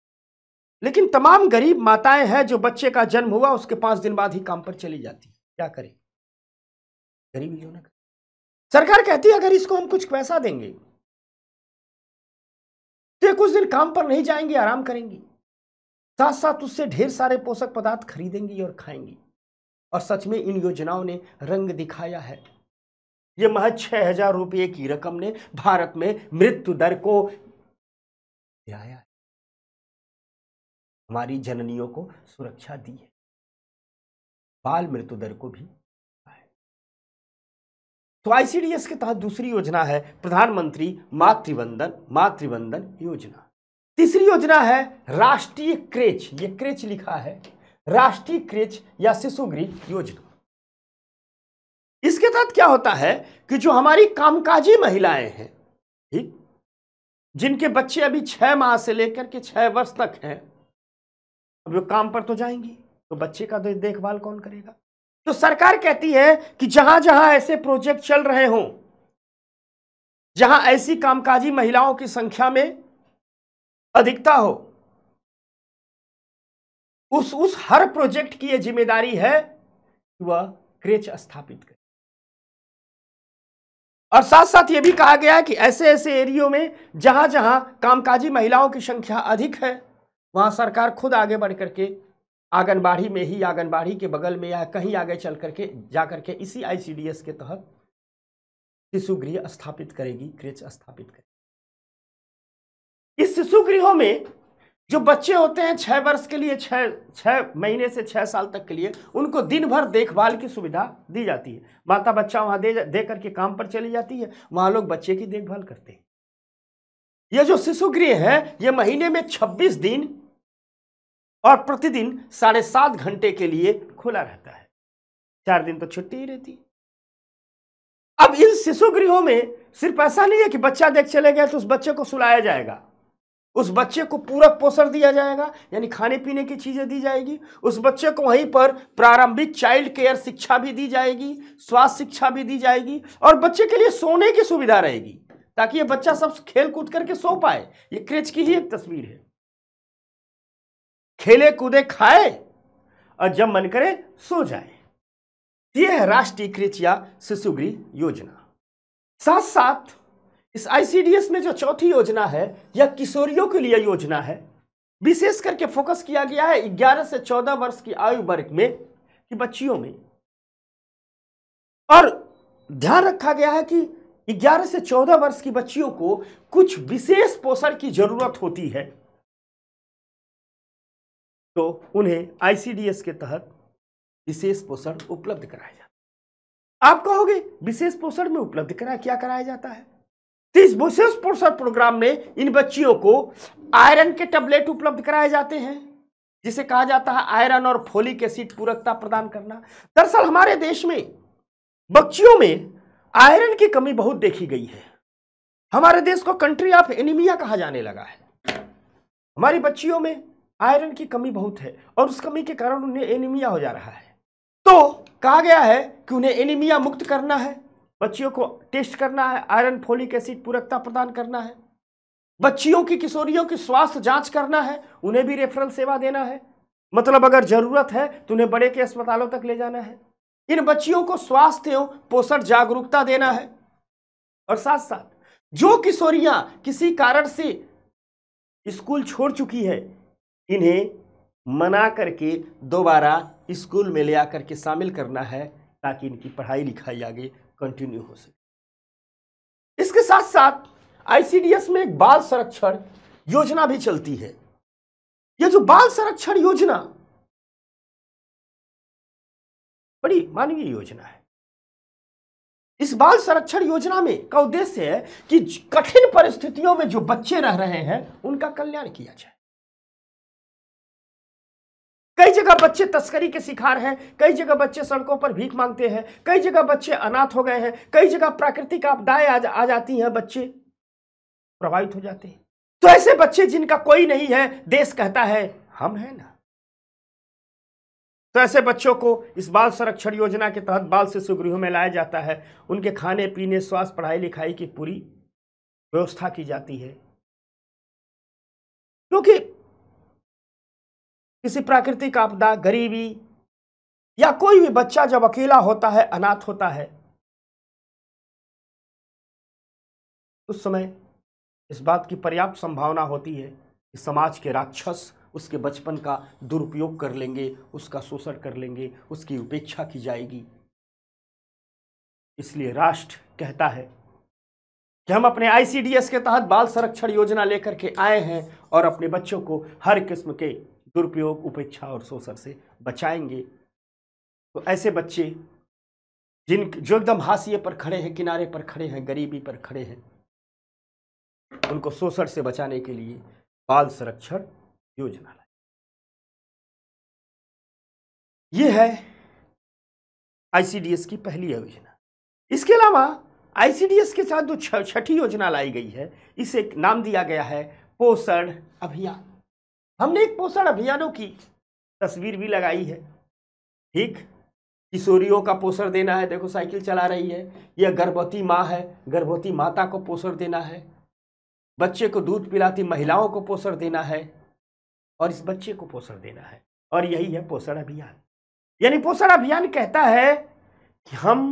लेकिन तमाम गरीब माताएं हैं जो बच्चे का जन्म हुआ उसके पांच दिन बाद ही काम पर चली जाती क्या करें गरीबी क्यों ना करें सरकार कहती है अगर इसको हम कुछ पैसा देंगे तो कुछ दिन काम पर नहीं जाएंगी आराम करेंगी साथ साथ उससे ढेर सारे पोषक पदार्थ खरीदेंगी और खाएंगी और सच में इन योजनाओं ने रंग दिखाया है ये महज छह हजार रुपये की रकम ने भारत में मृत्यु दर को गिराया है हमारी जननियों को सुरक्षा दी है बाल मृत्यु दर को भी तो आईसीडीएस के तहत दूसरी योजना है प्रधानमंत्री मातृवंदन मातृवंदन योजना तीसरी योजना है राष्ट्रीय क्रेच ये क्रेच लिखा है राष्ट्रीय क्रेच या शिशु गृह योजना इसके तहत क्या होता है कि जो हमारी कामकाजी महिलाएं हैं ठीक जिनके बच्चे अभी छह माह से लेकर के छह वर्ष तक हैं अब वो काम पर तो जाएंगी तो बच्चे का तो देखभाल कौन करेगा तो सरकार कहती है कि जहां जहां ऐसे प्रोजेक्ट चल रहे हों जहां ऐसी कामकाजी महिलाओं की संख्या में अधिकता हो उस उस हर प्रोजेक्ट की यह जिम्मेदारी है कि वह क्रेच स्थापित करे और साथ साथ यह भी कहा गया है कि ऐसे ऐसे एरियो में जहां जहां कामकाजी महिलाओं की संख्या अधिक है वहां सरकार खुद आगे बढ़ करके आंगनबाड़ी में ही आंगनबाड़ी के बगल में या कहीं आगे चल करके जा करके इसी आईसीडीएस के तहत शिशु गृह स्थापित करेगी क्रेच स्थापित करेगी इस शिशु गृहों में जो बच्चे होते हैं छः वर्ष के लिए छः छः महीने से छः साल तक के लिए उनको दिन भर देखभाल की सुविधा दी जाती है माता बच्चा वहाँ दे दे करके काम पर चली जाती है वहाँ लोग बच्चे की देखभाल करते हैं ये जो शिशु गृह है ये महीने में छब्बीस दिन और प्रतिदिन साढ़े सात घंटे के लिए खुला रहता है चार दिन तो छुट्टी ही रहती है अब इन शिशु गृहों में सिर्फ ऐसा नहीं है कि बच्चा देख चले गए तो उस बच्चे को सुलाया जाएगा उस बच्चे को पूरक पोषण दिया जाएगा यानी खाने पीने की चीज़ें दी जाएगी उस बच्चे को वहीं पर प्रारंभिक चाइल्ड केयर शिक्षा भी दी जाएगी स्वास्थ्य शिक्षा भी दी जाएगी और बच्चे के लिए सोने की सुविधा रहेगी ताकि ये बच्चा सब खेल कूद करके सो पाए ये क्रेच की ही एक तस्वीर है खेले कूदे खाए और जब मन करे सो जाए यह है राष्ट्रीय क्रेच या शिशुगृह योजना साथ साथ इस आईसीडीएस में जो चौथी योजना है यह किशोरियों के लिए योजना है विशेष करके फोकस किया गया है 11 से 14 वर्ष की आयु वर्ग में कि बच्चियों में और ध्यान रखा गया है कि 11 से 14 वर्ष की बच्चियों को कुछ विशेष पोषण की जरूरत होती है तो उन्हें आईसीडीएस के तहत विशेष पोषण उपलब्ध कराया जाता है आप कहोगे विशेष पोषण में उपलब्ध करा क्या कराया जाता है तो इस विशेष पोषण प्रोग्राम में इन बच्चियों को आयरन के टैबलेट उपलब्ध कराए जाते हैं जिसे कहा जाता है आयरन और फोलिक एसिड पूरकता प्रदान करना दरअसल हमारे देश में बच्चियों में आयरन की कमी बहुत देखी गई है हमारे देश को कंट्री ऑफ एनीमिया कहा जाने लगा है हमारी बच्चियों में आयरन की कमी बहुत है और उस कमी के कारण उन्हें एनीमिया हो जा रहा है तो कहा गया है कि उन्हें एनीमिया मुक्त करना है बच्चियों को टेस्ट करना है आयरन फोलिक एसिड पूरकता प्रदान करना है बच्चियों की किशोरियों की स्वास्थ्य जांच करना है उन्हें भी रेफरल सेवा देना है मतलब अगर जरूरत है तो उन्हें बड़े के अस्पतालों तक ले जाना है इन बच्चियों को स्वास्थ्य एवं पोषण जागरूकता देना है और साथ साथ जो किशोरियां किसी कारण से स्कूल छोड़ चुकी है इन्हें मना करके दोबारा स्कूल में ले आकर के शामिल करना है ताकि इनकी पढ़ाई लिखाई आगे कंटिन्यू हो सके इसके साथ साथ आईसीडीएस में एक बाल संरक्षण योजना भी चलती है यह जो बाल संरक्षण योजना बड़ी मानवीय योजना है इस बाल संरक्षण योजना में का उद्देश्य है कि कठिन परिस्थितियों में जो बच्चे रह रहे हैं उनका कल्याण किया जाए कई जगह बच्चे तस्करी के शिकार हैं कई जगह बच्चे सड़कों पर भीख मांगते हैं कई जगह बच्चे अनाथ हो गए हैं कई जगह प्राकृतिक आपदाएं आ, जा, आ जाती हैं बच्चे प्रभावित हो जाते हैं तो ऐसे बच्चे जिनका कोई नहीं है देश कहता है हम हैं ना तो ऐसे बच्चों को इस बाल संरक्षण योजना के तहत बाल शिशु गृह में लाया जाता है उनके खाने पीने स्वास्थ्य पढ़ाई लिखाई की पूरी व्यवस्था की जाती है क्योंकि किसी प्राकृतिक आपदा गरीबी या कोई भी बच्चा जब अकेला होता है अनाथ होता है उस समय इस बात की पर्याप्त संभावना होती है कि समाज के राक्षस उसके बचपन का दुरुपयोग कर लेंगे उसका शोषण कर लेंगे उसकी उपेक्षा की जाएगी इसलिए राष्ट्र कहता है कि हम अपने आईसीडीएस के तहत बाल संरक्षण योजना लेकर के आए हैं और अपने बच्चों को हर किस्म के दुरुपयोग उपेक्षा और शोषण से बचाएंगे तो ऐसे बच्चे जिन जो एकदम हाशिए पर खड़े हैं किनारे पर खड़े हैं गरीबी पर खड़े हैं उनको शोषण से बचाने के लिए बाल संरक्षण योजना लाई ये है आईसीडीएस की पहली योजना इसके अलावा आईसीडीएस के साथ जो छठी योजना लाई गई है इसे नाम दिया गया है पोषण अभियान हमने एक पोषण अभियानों की तस्वीर भी लगाई है ठीक किशोरियों का पोषण देना है देखो साइकिल चला रही है या गर्भवती माँ है गर्भवती माता को पोषण देना है बच्चे को दूध पिलाती महिलाओं को पोषण देना है और इस बच्चे को पोषण देना है और यही है पोषण अभियान यानी पोषण अभियान कहता है कि हम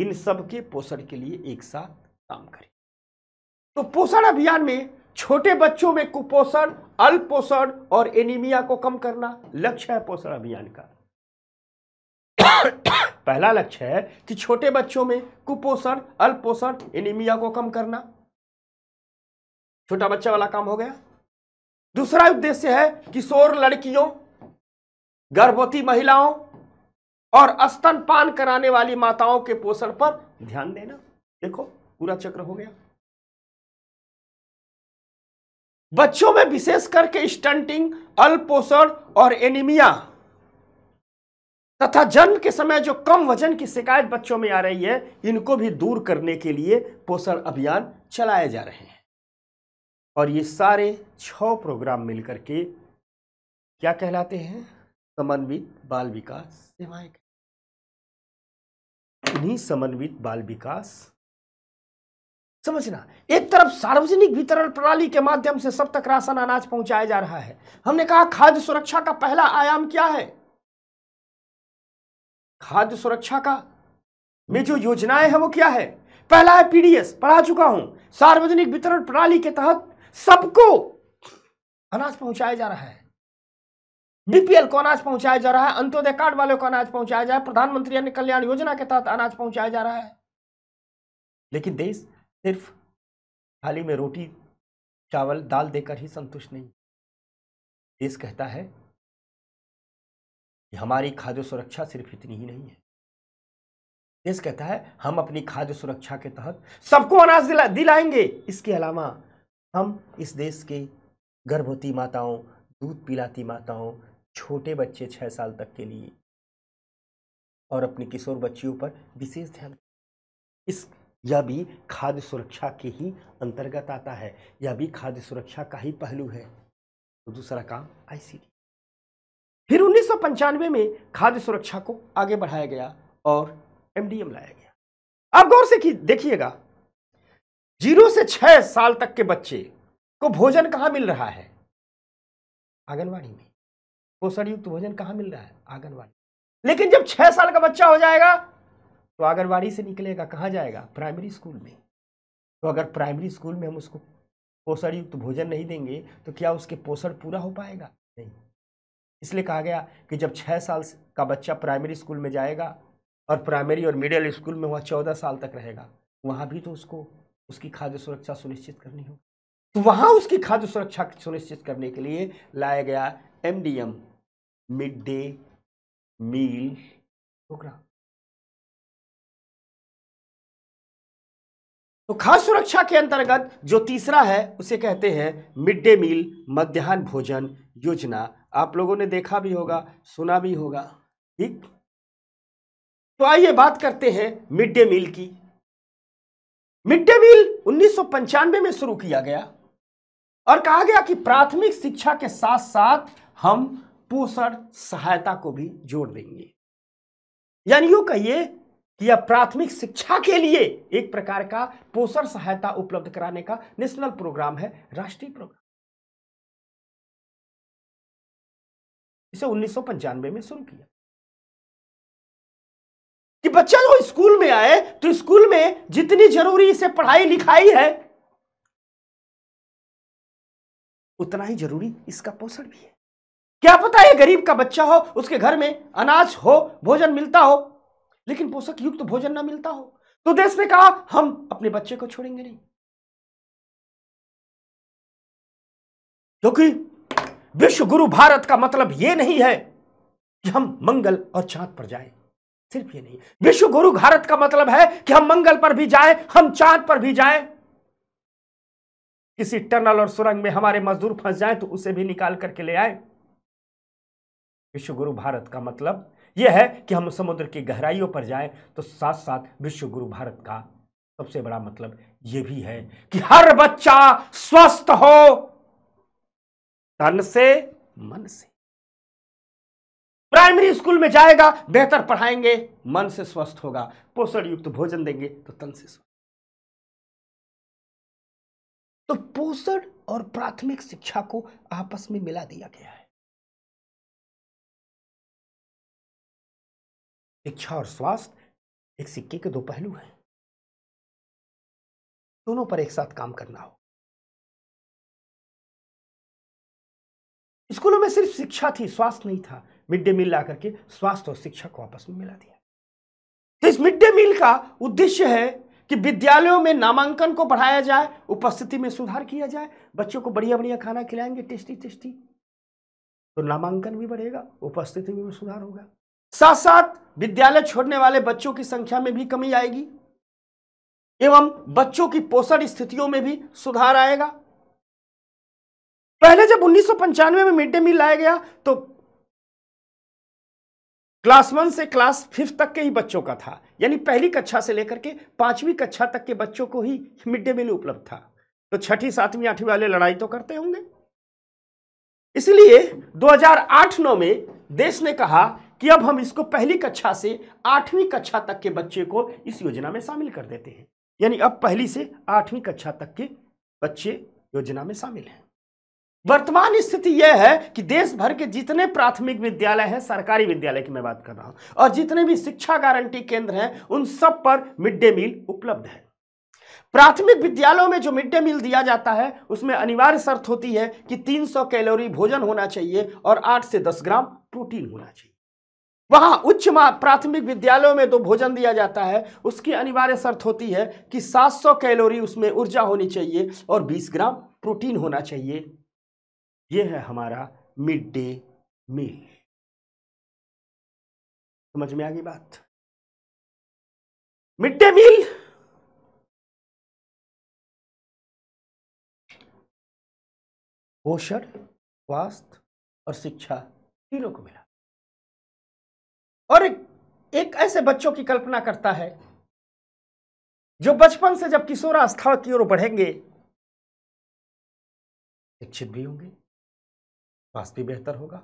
इन सबके पोषण के लिए एक साथ काम करें तो पोषण अभियान में छोटे बच्चों में कुपोषण अल्प पोषण और एनीमिया को कम करना लक्ष्य है पोषण अभियान का पहला लक्ष्य है कि छोटे बच्चों में कुपोषण अल्प पोषण एनीमिया को कम करना छोटा बच्चा वाला काम हो गया दूसरा उद्देश्य है किशोर लड़कियों गर्भवती महिलाओं और स्तनपान कराने वाली माताओं के पोषण पर ध्यान देना देखो पूरा चक्र हो गया बच्चों में विशेष करके स्टंटिंग अल्पोषण और एनीमिया तथा जन्म के समय जो कम वजन की शिकायत बच्चों में आ रही है इनको भी दूर करने के लिए पोषण अभियान चलाए जा रहे हैं और ये सारे छः प्रोग्राम मिलकर के क्या कहलाते हैं समन्वित बाल विकास सेवाएं इन्हीं समन्वित बाल विकास समझना एक तरफ सार्वजनिक वितरण प्रणाली के माध्यम से सब तक राशन अनाज पहुंचाया जा रहा है हमने कहा खाद्य सुरक्षा का पहला आयाम क्या है खाद्य सुरक्षा का में जो योजनाएं हैं वो क्या है पहला है पीडीएस पढ़ा चुका हूं सार्वजनिक वितरण प्रणाली के तहत सबको अनाज पहुंचाया जा रहा है बीपीएल को अनाज पहुंचाया जा रहा है अंत्योदय कार्ड वाले को अनाज पहुंचाया जा रहा है प्रधानमंत्री अन्य कल्याण योजना के तहत अनाज पहुंचाया जा रहा है लेकिन देश सिर्फ थाली में रोटी चावल दाल देकर ही संतुष्ट नहीं देश कहता है कि हमारी खाद्य सुरक्षा सिर्फ इतनी ही नहीं है देश कहता है हम अपनी खाद्य सुरक्षा के तहत सबको अनाज दिला दिलाएंगे इसके अलावा हम इस देश के गर्भवती माताओं दूध पिलाती माताओं छोटे बच्चे छः साल तक के लिए और अपनी किशोर बच्चियों पर विशेष ध्यान इस यह भी खाद्य सुरक्षा के ही अंतर्गत आता है यह भी खाद्य सुरक्षा का ही पहलू है तो दूसरा काम आईसीडी फिर उन्नीस में खाद्य सुरक्षा को आगे बढ़ाया गया और एमडीएम लाया गया अब गौर से देखिएगा जीरो से छह साल तक के बच्चे को भोजन कहाँ मिल रहा है आंगनवाड़ी में पोषण युक्त भोजन कहां मिल रहा है आंगनवाड़ी लेकिन जब छह साल का बच्चा हो जाएगा तो आंगनबाड़ी से निकलेगा कहाँ जाएगा प्राइमरी स्कूल में तो अगर प्राइमरी स्कूल में हम उसको पोषण युक्त भोजन नहीं देंगे तो क्या उसके पोषण पूरा हो पाएगा नहीं इसलिए कहा गया कि जब छः साल का बच्चा प्राइमरी स्कूल में जाएगा और प्राइमरी और मिडिल स्कूल में वह चौदह साल तक रहेगा वहाँ भी तो उसको उसकी खाद्य सुरक्षा सुनिश्चित करनी होगी तो वहाँ उसकी खाद्य सुरक्षा सुनिश्चित करने के लिए लाया गया M mid day meal programme तो खाद्य सुरक्षा के अंतर्गत जो तीसरा है उसे कहते हैं मिड डे मील मध्यान्ह भोजन योजना आप लोगों ने देखा भी होगा सुना भी होगा ठीक तो आइए बात करते हैं मिड डे मील की मिड डे मील उन्नीस में शुरू किया गया और कहा गया कि प्राथमिक शिक्षा के साथ साथ हम पोषण सहायता को भी जोड़ देंगे यानी यू कहिए कि यह प्राथमिक शिक्षा के लिए एक प्रकार का पोषण सहायता उपलब्ध कराने का नेशनल प्रोग्राम है राष्ट्रीय प्रोग्राम इसे उन्नीस में शुरू किया कि बच्चा जो स्कूल में आए तो स्कूल में जितनी जरूरी इसे पढ़ाई लिखाई है उतना ही जरूरी इसका पोषण भी है क्या पता है गरीब का बच्चा हो उसके घर में अनाज हो भोजन मिलता हो लेकिन पोषक युक्त तो भोजन ना मिलता हो तो देश ने कहा हम अपने बच्चे को छोड़ेंगे नहीं क्योंकि विश्व गुरु भारत का मतलब यह नहीं है कि हम मंगल और चांद पर जाएं सिर्फ ये नहीं विश्व गुरु भारत का मतलब है कि हम मंगल पर भी जाएं हम चांद पर भी जाएं किसी टनल और सुरंग में हमारे मजदूर फंस जाएं तो उसे भी निकाल करके ले आए विश्व गुरु भारत का मतलब यह है कि हम समुद्र की गहराइयों पर जाएं तो साथ साथ विश्व गुरु भारत का सबसे बड़ा मतलब यह भी है कि हर बच्चा स्वस्थ हो तन से मन से प्राइमरी स्कूल में जाएगा बेहतर पढ़ाएंगे मन से स्वस्थ होगा पोषण युक्त तो भोजन देंगे तो तन से स्वस्थ तो पोषण और प्राथमिक शिक्षा को आपस में मिला दिया गया है शिक्षा और स्वास्थ्य एक सिक्के के दो पहलू हैं दोनों पर एक साथ काम करना हो स्कूलों में सिर्फ शिक्षा थी स्वास्थ्य नहीं था मिड डे मील ला करके स्वास्थ्य और शिक्षा को आपस में मिला दिया तो इस मिड डे मील का उद्देश्य है कि विद्यालयों में नामांकन को बढ़ाया जाए उपस्थिति में सुधार किया जाए बच्चों को बढ़िया बढ़िया खाना खिलाएंगे टेस्टी टेस्टी तो नामांकन भी बढ़ेगा उपस्थिति में सुधार होगा साथ साथ विद्यालय छोड़ने वाले बच्चों की संख्या में भी कमी आएगी एवं बच्चों की पोषण स्थितियों में भी सुधार आएगा पहले जब उन्नीस में मिड डे मील लाया गया तो क्लास वन से क्लास फिफ्थ तक के ही बच्चों का था यानी पहली कक्षा से लेकर के पांचवी कक्षा तक के बच्चों को ही मिड डे मील उपलब्ध था तो छठी सातवीं आठवीं वाले लड़ाई तो करते होंगे इसलिए 2008-9 में देश ने कहा कि अब हम इसको पहली कक्षा से आठवीं कक्षा तक के बच्चे को इस योजना में शामिल कर देते हैं यानी अब पहली से आठवीं कक्षा तक के बच्चे योजना में शामिल हैं वर्तमान स्थिति यह है कि देश भर के जितने प्राथमिक विद्यालय हैं सरकारी विद्यालय की मैं बात कर रहा हूं और जितने भी शिक्षा गारंटी केंद्र हैं उन सब पर मिड डे मील उपलब्ध है प्राथमिक विद्यालयों में जो मिड डे मील दिया जाता है उसमें अनिवार्य शर्त होती है कि 300 कैलोरी भोजन होना चाहिए और 8 से 10 ग्राम प्रोटीन होना चाहिए वहाँ उच्च प्राथमिक विद्यालयों में तो भोजन दिया जाता है उसकी अनिवार्य शर्त होती है कि 700 कैलोरी उसमें ऊर्जा होनी चाहिए और 20 ग्राम प्रोटीन होना चाहिए यह है हमारा मिड डे मील समझ में आ गई बात मिड डे मील पोषण स्वास्थ्य और शिक्षा तीनों को मिला और एक ऐसे बच्चों की कल्पना करता है जो बचपन से जब किशोरावस्था की ओर बढ़ेंगे शिक्षित भी होंगे स्वास्थ्य भी बेहतर होगा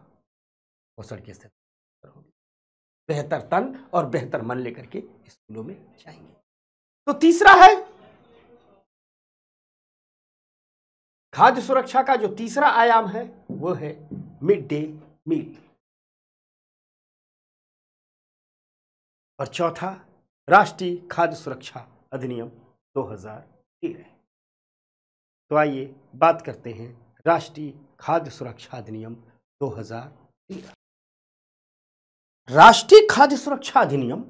पोषण की स्थिति बेहतर होगी बेहतर तन और बेहतर मन लेकर के स्कूलों में जाएंगे तो तीसरा है खाद्य सुरक्षा का जो तीसरा आयाम है वो है मिड डे मील और चौथा राष्ट्रीय खाद्य सुरक्षा अधिनियम 2013 तो आइए बात करते हैं राष्ट्रीय खाद्य सुरक्षा अधिनियम 2013 राष्ट्रीय खाद्य सुरक्षा अधिनियम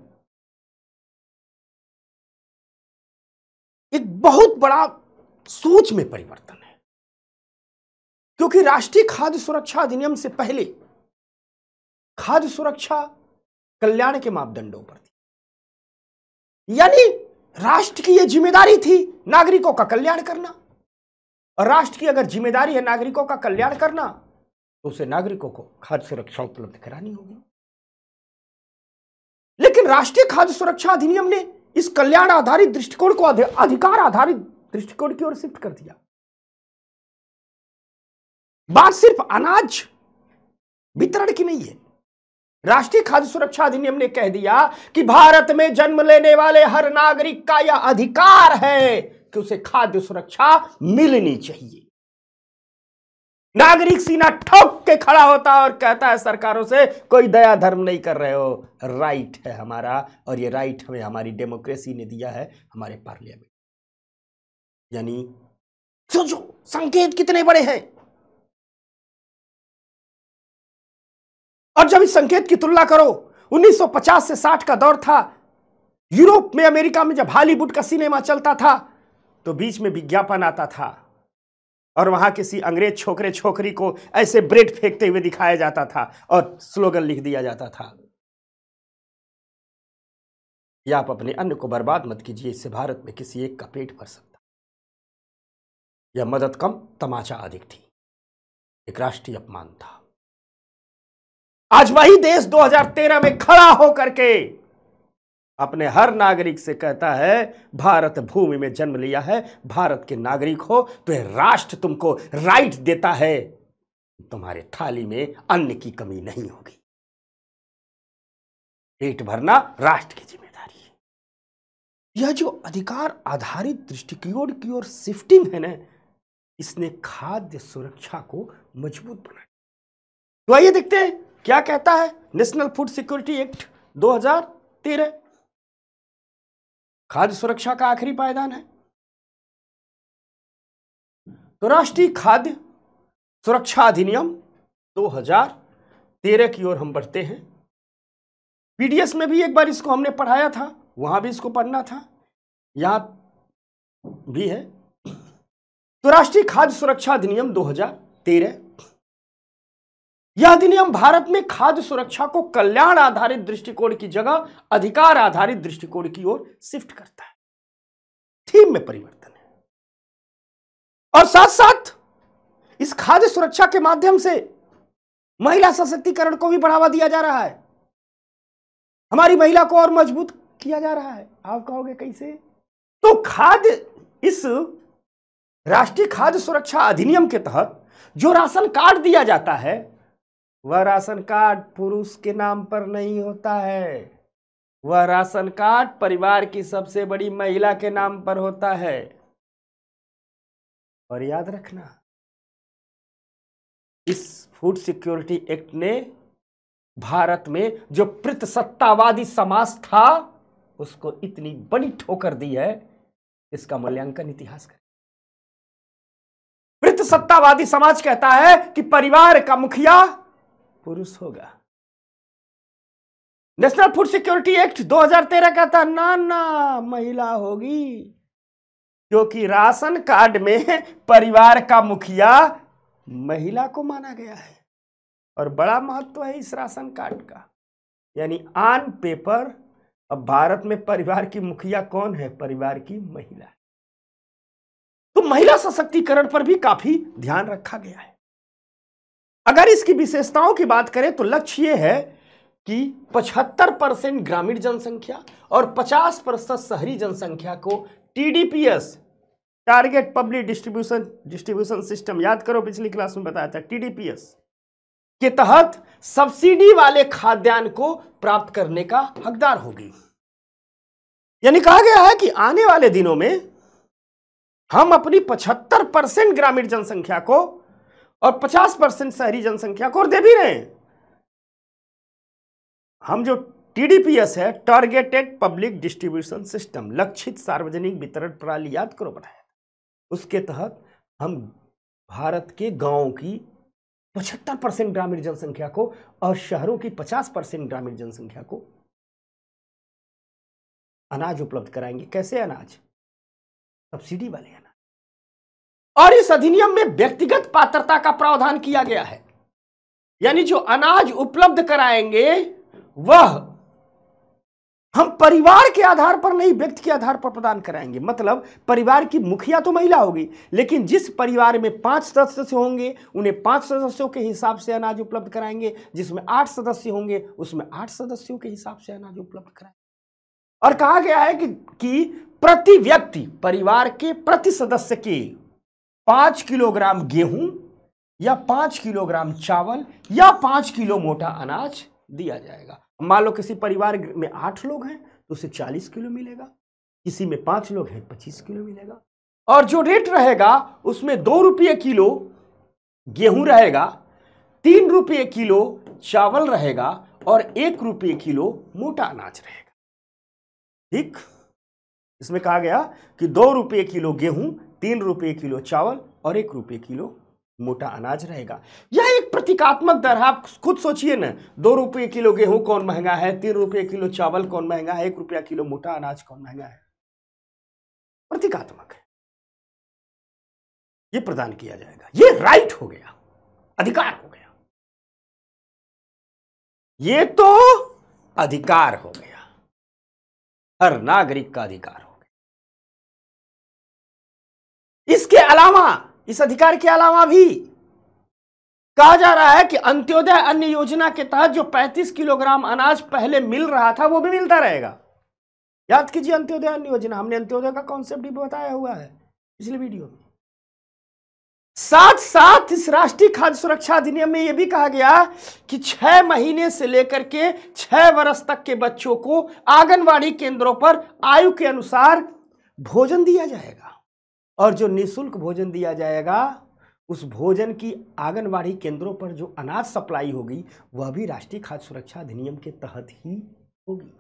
एक बहुत बड़ा सोच में परिवर्तन है क्योंकि राष्ट्रीय खाद्य सुरक्षा अधिनियम से पहले खाद्य सुरक्षा कल्याण के मापदंडों पर थी यानी राष्ट्र की यह जिम्मेदारी थी नागरिकों का कल्याण करना और राष्ट्र की अगर जिम्मेदारी है नागरिकों का कल्याण करना तो उसे नागरिकों को खाद्य सुरक्षा उपलब्ध करानी होगी लेकिन राष्ट्रीय खाद्य सुरक्षा अधिनियम ने इस कल्याण आधारित दृष्टिकोण को अधिकार आधारित दृष्टिकोण की ओर शिफ्ट कर दिया बात सिर्फ अनाज वितरण की नहीं है राष्ट्रीय खाद्य सुरक्षा अधिनियम ने कह दिया कि भारत में जन्म लेने वाले हर नागरिक का यह अधिकार है कि उसे खाद्य सुरक्षा मिलनी चाहिए नागरिक सीना ठोक के खड़ा होता है और कहता है सरकारों से कोई दया धर्म नहीं कर रहे हो राइट है हमारा और ये राइट हमें हमारी डेमोक्रेसी ने दिया है हमारे पार्लियामेंट यानी सोचो संकेत कितने बड़े हैं और जब इस संकेत की तुलना करो 1950 से 60 का दौर था यूरोप में अमेरिका में जब हॉलीवुड का सिनेमा चलता था तो बीच में विज्ञापन आता था और वहां किसी अंग्रेज छोकरे छोकरी को ऐसे ब्रेड फेंकते हुए दिखाया जाता था और स्लोगन लिख दिया जाता था या आप अपने अन्न को बर्बाद मत कीजिए इससे भारत में किसी एक का पेट भर सकता यह मदद कम तमाचा अधिक थी एक राष्ट्रीय अपमान था आज वही देश 2013 में खड़ा होकर के अपने हर नागरिक से कहता है भारत भूमि में जन्म लिया है भारत के नागरिक हो तो यह राष्ट्र तुमको राइट देता है तुम्हारे थाली में अन्न की कमी नहीं होगी पेट भरना राष्ट्र की जिम्मेदारी है यह जो अधिकार आधारित दृष्टिकोण की ओर शिफ्टिंग है ना इसने खाद्य सुरक्षा को मजबूत बनाया तो आइए देखते हैं क्या कहता है नेशनल फूड सिक्योरिटी एक्ट 2013 खाद्य सुरक्षा का आखिरी पायदान है तो राष्ट्रीय खाद्य सुरक्षा अधिनियम 2013 की ओर हम बढ़ते हैं पीडीएस में भी एक बार इसको हमने पढ़ाया था वहां भी इसको पढ़ना था यहां भी है तो राष्ट्रीय खाद्य सुरक्षा अधिनियम 2013 यह अधिनियम भारत में खाद्य सुरक्षा को कल्याण आधारित दृष्टिकोण की जगह अधिकार आधारित दृष्टिकोण की ओर शिफ्ट करता है थीम में परिवर्तन है और साथ साथ इस खाद्य सुरक्षा के माध्यम से महिला सशक्तिकरण को भी बढ़ावा दिया जा रहा है हमारी महिला को और मजबूत किया जा रहा है आप कहोगे कैसे तो खाद्य इस राष्ट्रीय खाद्य सुरक्षा अधिनियम के तहत जो राशन कार्ड दिया जाता है वह राशन कार्ड पुरुष के नाम पर नहीं होता है वह राशन कार्ड परिवार की सबसे बड़ी महिला के नाम पर होता है और याद रखना इस फूड सिक्योरिटी एक्ट ने भारत में जो प्रत सत्तावादी समाज था उसको इतनी बड़ी ठोकर दी है इसका मूल्यांकन इतिहास कर प्रत सत्तावादी समाज कहता है कि परिवार का मुखिया पुरुष होगा नेशनल फूड सिक्योरिटी एक्ट 2013 का था ना ना महिला होगी क्योंकि राशन कार्ड में परिवार का मुखिया महिला को माना गया है और बड़ा महत्व है इस राशन कार्ड का यानी ऑन पेपर अब भारत में परिवार की मुखिया कौन है परिवार की महिला तो महिला सशक्तिकरण पर भी काफी ध्यान रखा गया है अगर इसकी विशेषताओं की बात करें तो लक्ष्य ये है कि 75 परसेंट ग्रामीण जनसंख्या और 50 परसेंट शहरी जनसंख्या को TDPS target public distribution distribution system याद करो पिछली क्लास में बताया था टीडीपीएस के तहत सब्सिडी वाले खाद्यान्न को प्राप्त करने का हकदार होगी यानी कहा गया है कि आने वाले दिनों में हम अपनी 75 परसेंट ग्रामीण जनसंख्या को और 50 परसेंट शहरी जनसंख्या को और दे भी रहे हैं हम जो टीडीपीएस है टारगेटेड पब्लिक डिस्ट्रीब्यूशन सिस्टम लक्षित सार्वजनिक वितरण प्रणाली याद करो बनाया उसके तहत हम भारत के गांवों की पचहत्तर परसेंट ग्रामीण जनसंख्या को और शहरों की पचास परसेंट ग्रामीण जनसंख्या को अनाज उपलब्ध कराएंगे कैसे अनाज सब्सिडी वाले अनाज और इस अधिनियम में व्यक्तिगत पात्रता का प्रावधान किया गया है यानी जो अनाज उपलब्ध कराएंगे वह हम परिवार के आधार पर नहीं व्यक्ति के आधार पर प्रदान कराएंगे मतलब परिवार की मुखिया तो महिला होगी लेकिन जिस परिवार में पांच सदस्य होंगे उन्हें पांच सदस्यों के हिसाब से अनाज उपलब्ध कराएंगे जिसमें आठ सदस्य होंगे उसमें आठ सदस्यों के हिसाब से अनाज उपलब्ध कराएंगे और कहा गया है कि, कि प्रति व्यक्ति परिवार के प्रति सदस्य की पांच किलोग्राम गेहूं या पांच किलोग्राम चावल या पांच किलो मोटा अनाज दिया जाएगा मान लो किसी परिवार में आठ लोग हैं तो उसे चालीस किलो मिलेगा किसी में पांच लोग हैं पच्चीस किलो मिलेगा और जो रेट रहेगा उसमें दो रुपये किलो गेहूं रहेगा तीन रुपये किलो चावल रहेगा और एक रुपये किलो मोटा अनाज रहेगा ठीक इसमें कहा गया कि दो रुपये किलो गेहूं तीन रुपये किलो चावल और एक रुपये किलो मोटा अनाज रहेगा यह एक प्रतीकात्मक दर आप खुद सोचिए ना दो रुपये किलो गेहूं कौन महंगा है तीन रुपये किलो चावल कौन महंगा है एक रुपया किलो मोटा अनाज कौन महंगा है प्रतीकात्मक है यह प्रदान किया जाएगा यह राइट हो गया अधिकार हो गया ये तो अधिकार हो गया हर नागरिक का अधिकार इसके अलावा इस अधिकार के अलावा भी कहा जा रहा है कि अंत्योदय अन्य योजना के तहत जो 35 किलोग्राम अनाज पहले मिल रहा था वो भी मिलता रहेगा याद कीजिए अंत्योदय अन्य योजना हमने अंत्योदय का कॉन्सेप्ट भी बताया हुआ है पिछले वीडियो में साथ साथ इस राष्ट्रीय खाद्य सुरक्षा अधिनियम में यह भी कहा गया कि छह महीने से लेकर के छह वर्ष तक के बच्चों को आंगनबाड़ी केंद्रों पर आयु के अनुसार भोजन दिया जाएगा और जो निःशुल्क भोजन दिया जाएगा उस भोजन की आंगनबाड़ी केंद्रों पर जो अनाज सप्लाई होगी वह भी राष्ट्रीय खाद्य सुरक्षा अधिनियम के तहत ही होगी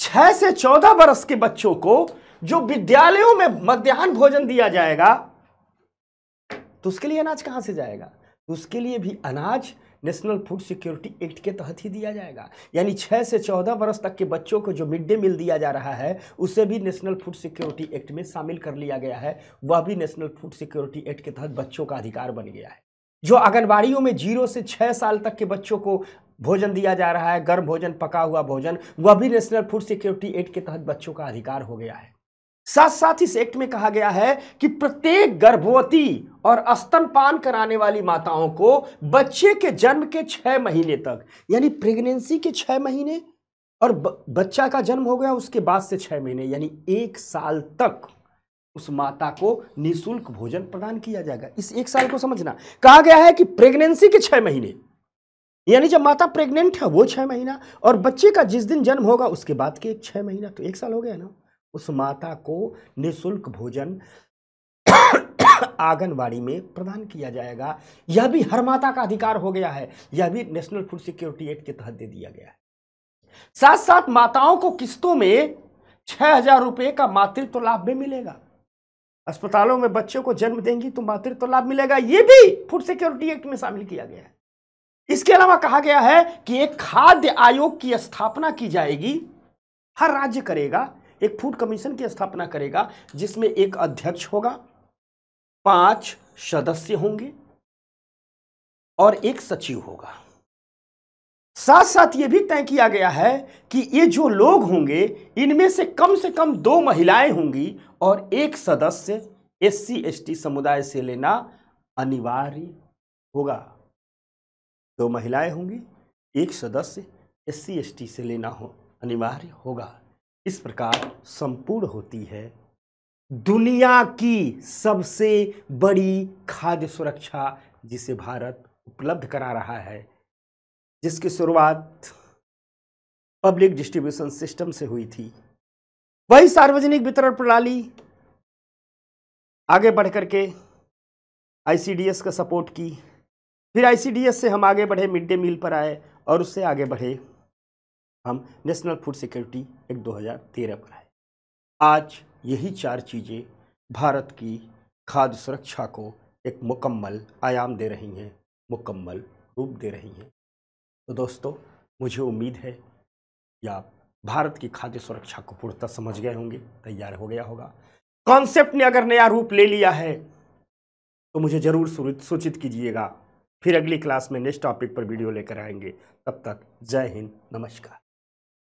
छह से चौदह वर्ष के बच्चों को जो विद्यालयों में मध्यान्ह भोजन दिया जाएगा तो उसके लिए अनाज कहां से जाएगा तो उसके लिए भी अनाज नेशनल फूड सिक्योरिटी एक्ट के तहत ही दिया जाएगा यानी छः से चौदह वर्ष तक के बच्चों को जो मिड डे मील दिया जा रहा है उसे भी नेशनल फूड सिक्योरिटी एक्ट में शामिल कर लिया गया है वह भी नेशनल फूड सिक्योरिटी एक्ट के तहत बच्चों का अधिकार बन गया है जो आंगनबाड़ियों में जीरो से छः साल तक के बच्चों को भोजन दिया जा रहा है गर्म भोजन पका हुआ भोजन वह भी नेशनल फूड सिक्योरिटी एक्ट के तहत बच्चों का अधिकार हो गया है साथ साथ इस एक्ट में कहा गया है कि प्रत्येक गर्भवती और स्तनपान कराने वाली माताओं को बच्चे के जन्म के छः महीने तक यानी प्रेगनेंसी के छः महीने और बच्चा का जन्म हो गया उसके बाद से छः महीने यानी एक साल तक उस माता को निशुल्क भोजन प्रदान किया जाएगा इस एक साल को समझना कहा गया है कि प्रेगनेंसी के छः महीने यानी जब माता प्रेग्नेंट है वो छः महीना और बच्चे का जिस दिन जन्म होगा उसके बाद के एक छः महीना तो एक साल हो गया ना उस माता को निशुल्क भोजन आंगनबाड़ी में प्रदान किया जाएगा यह भी हर माता का अधिकार हो गया है यह भी नेशनल फूड सिक्योरिटी एक्ट के तहत दे दिया गया है साथ साथ माताओं को किस्तों में छह हजार रुपये का मातृत्व लाभ भी मिलेगा अस्पतालों में बच्चों को जन्म देंगी तो मातृत्व लाभ मिलेगा यह भी फूड सिक्योरिटी एक्ट में शामिल किया गया है इसके अलावा कहा गया है कि एक खाद्य आयोग की स्थापना की जाएगी हर राज्य करेगा एक फूड कमीशन की स्थापना करेगा जिसमें एक अध्यक्ष होगा पांच सदस्य होंगे और एक सचिव होगा साथ साथ ये भी तय किया गया है कि ये जो लोग होंगे इनमें से कम से कम दो महिलाएं होंगी और एक सदस्य एस सी समुदाय से लेना अनिवार्य होगा दो महिलाएं होंगी एक सदस्य एस सी से लेना हो अनिवार्य होगा इस प्रकार संपूर्ण होती है दुनिया की सबसे बड़ी खाद्य सुरक्षा जिसे भारत उपलब्ध करा रहा है जिसकी शुरुआत पब्लिक डिस्ट्रीब्यूशन सिस्टम से हुई थी वही सार्वजनिक वितरण प्रणाली आगे बढ़ करके आईसीडीएस का सपोर्ट की फिर आईसीडीएस से हम आगे बढ़े मिड डे मील पर आए और उससे आगे बढ़े हम नेशनल फूड सिक्योरिटी एक्ट 2013 पर है आज यही चार चीज़ें भारत की खाद्य सुरक्षा को एक मुकम्मल आयाम दे रही हैं मुकम्मल रूप दे रही हैं तो दोस्तों मुझे उम्मीद है कि आप भारत की खाद्य सुरक्षा को पूर्णतः समझ गए होंगे तैयार हो गया होगा कॉन्सेप्ट ने अगर नया रूप ले लिया है तो मुझे ज़रूर सूचित कीजिएगा फिर अगली क्लास में नेक्स्ट टॉपिक पर वीडियो लेकर आएंगे तब तक जय हिंद नमस्कार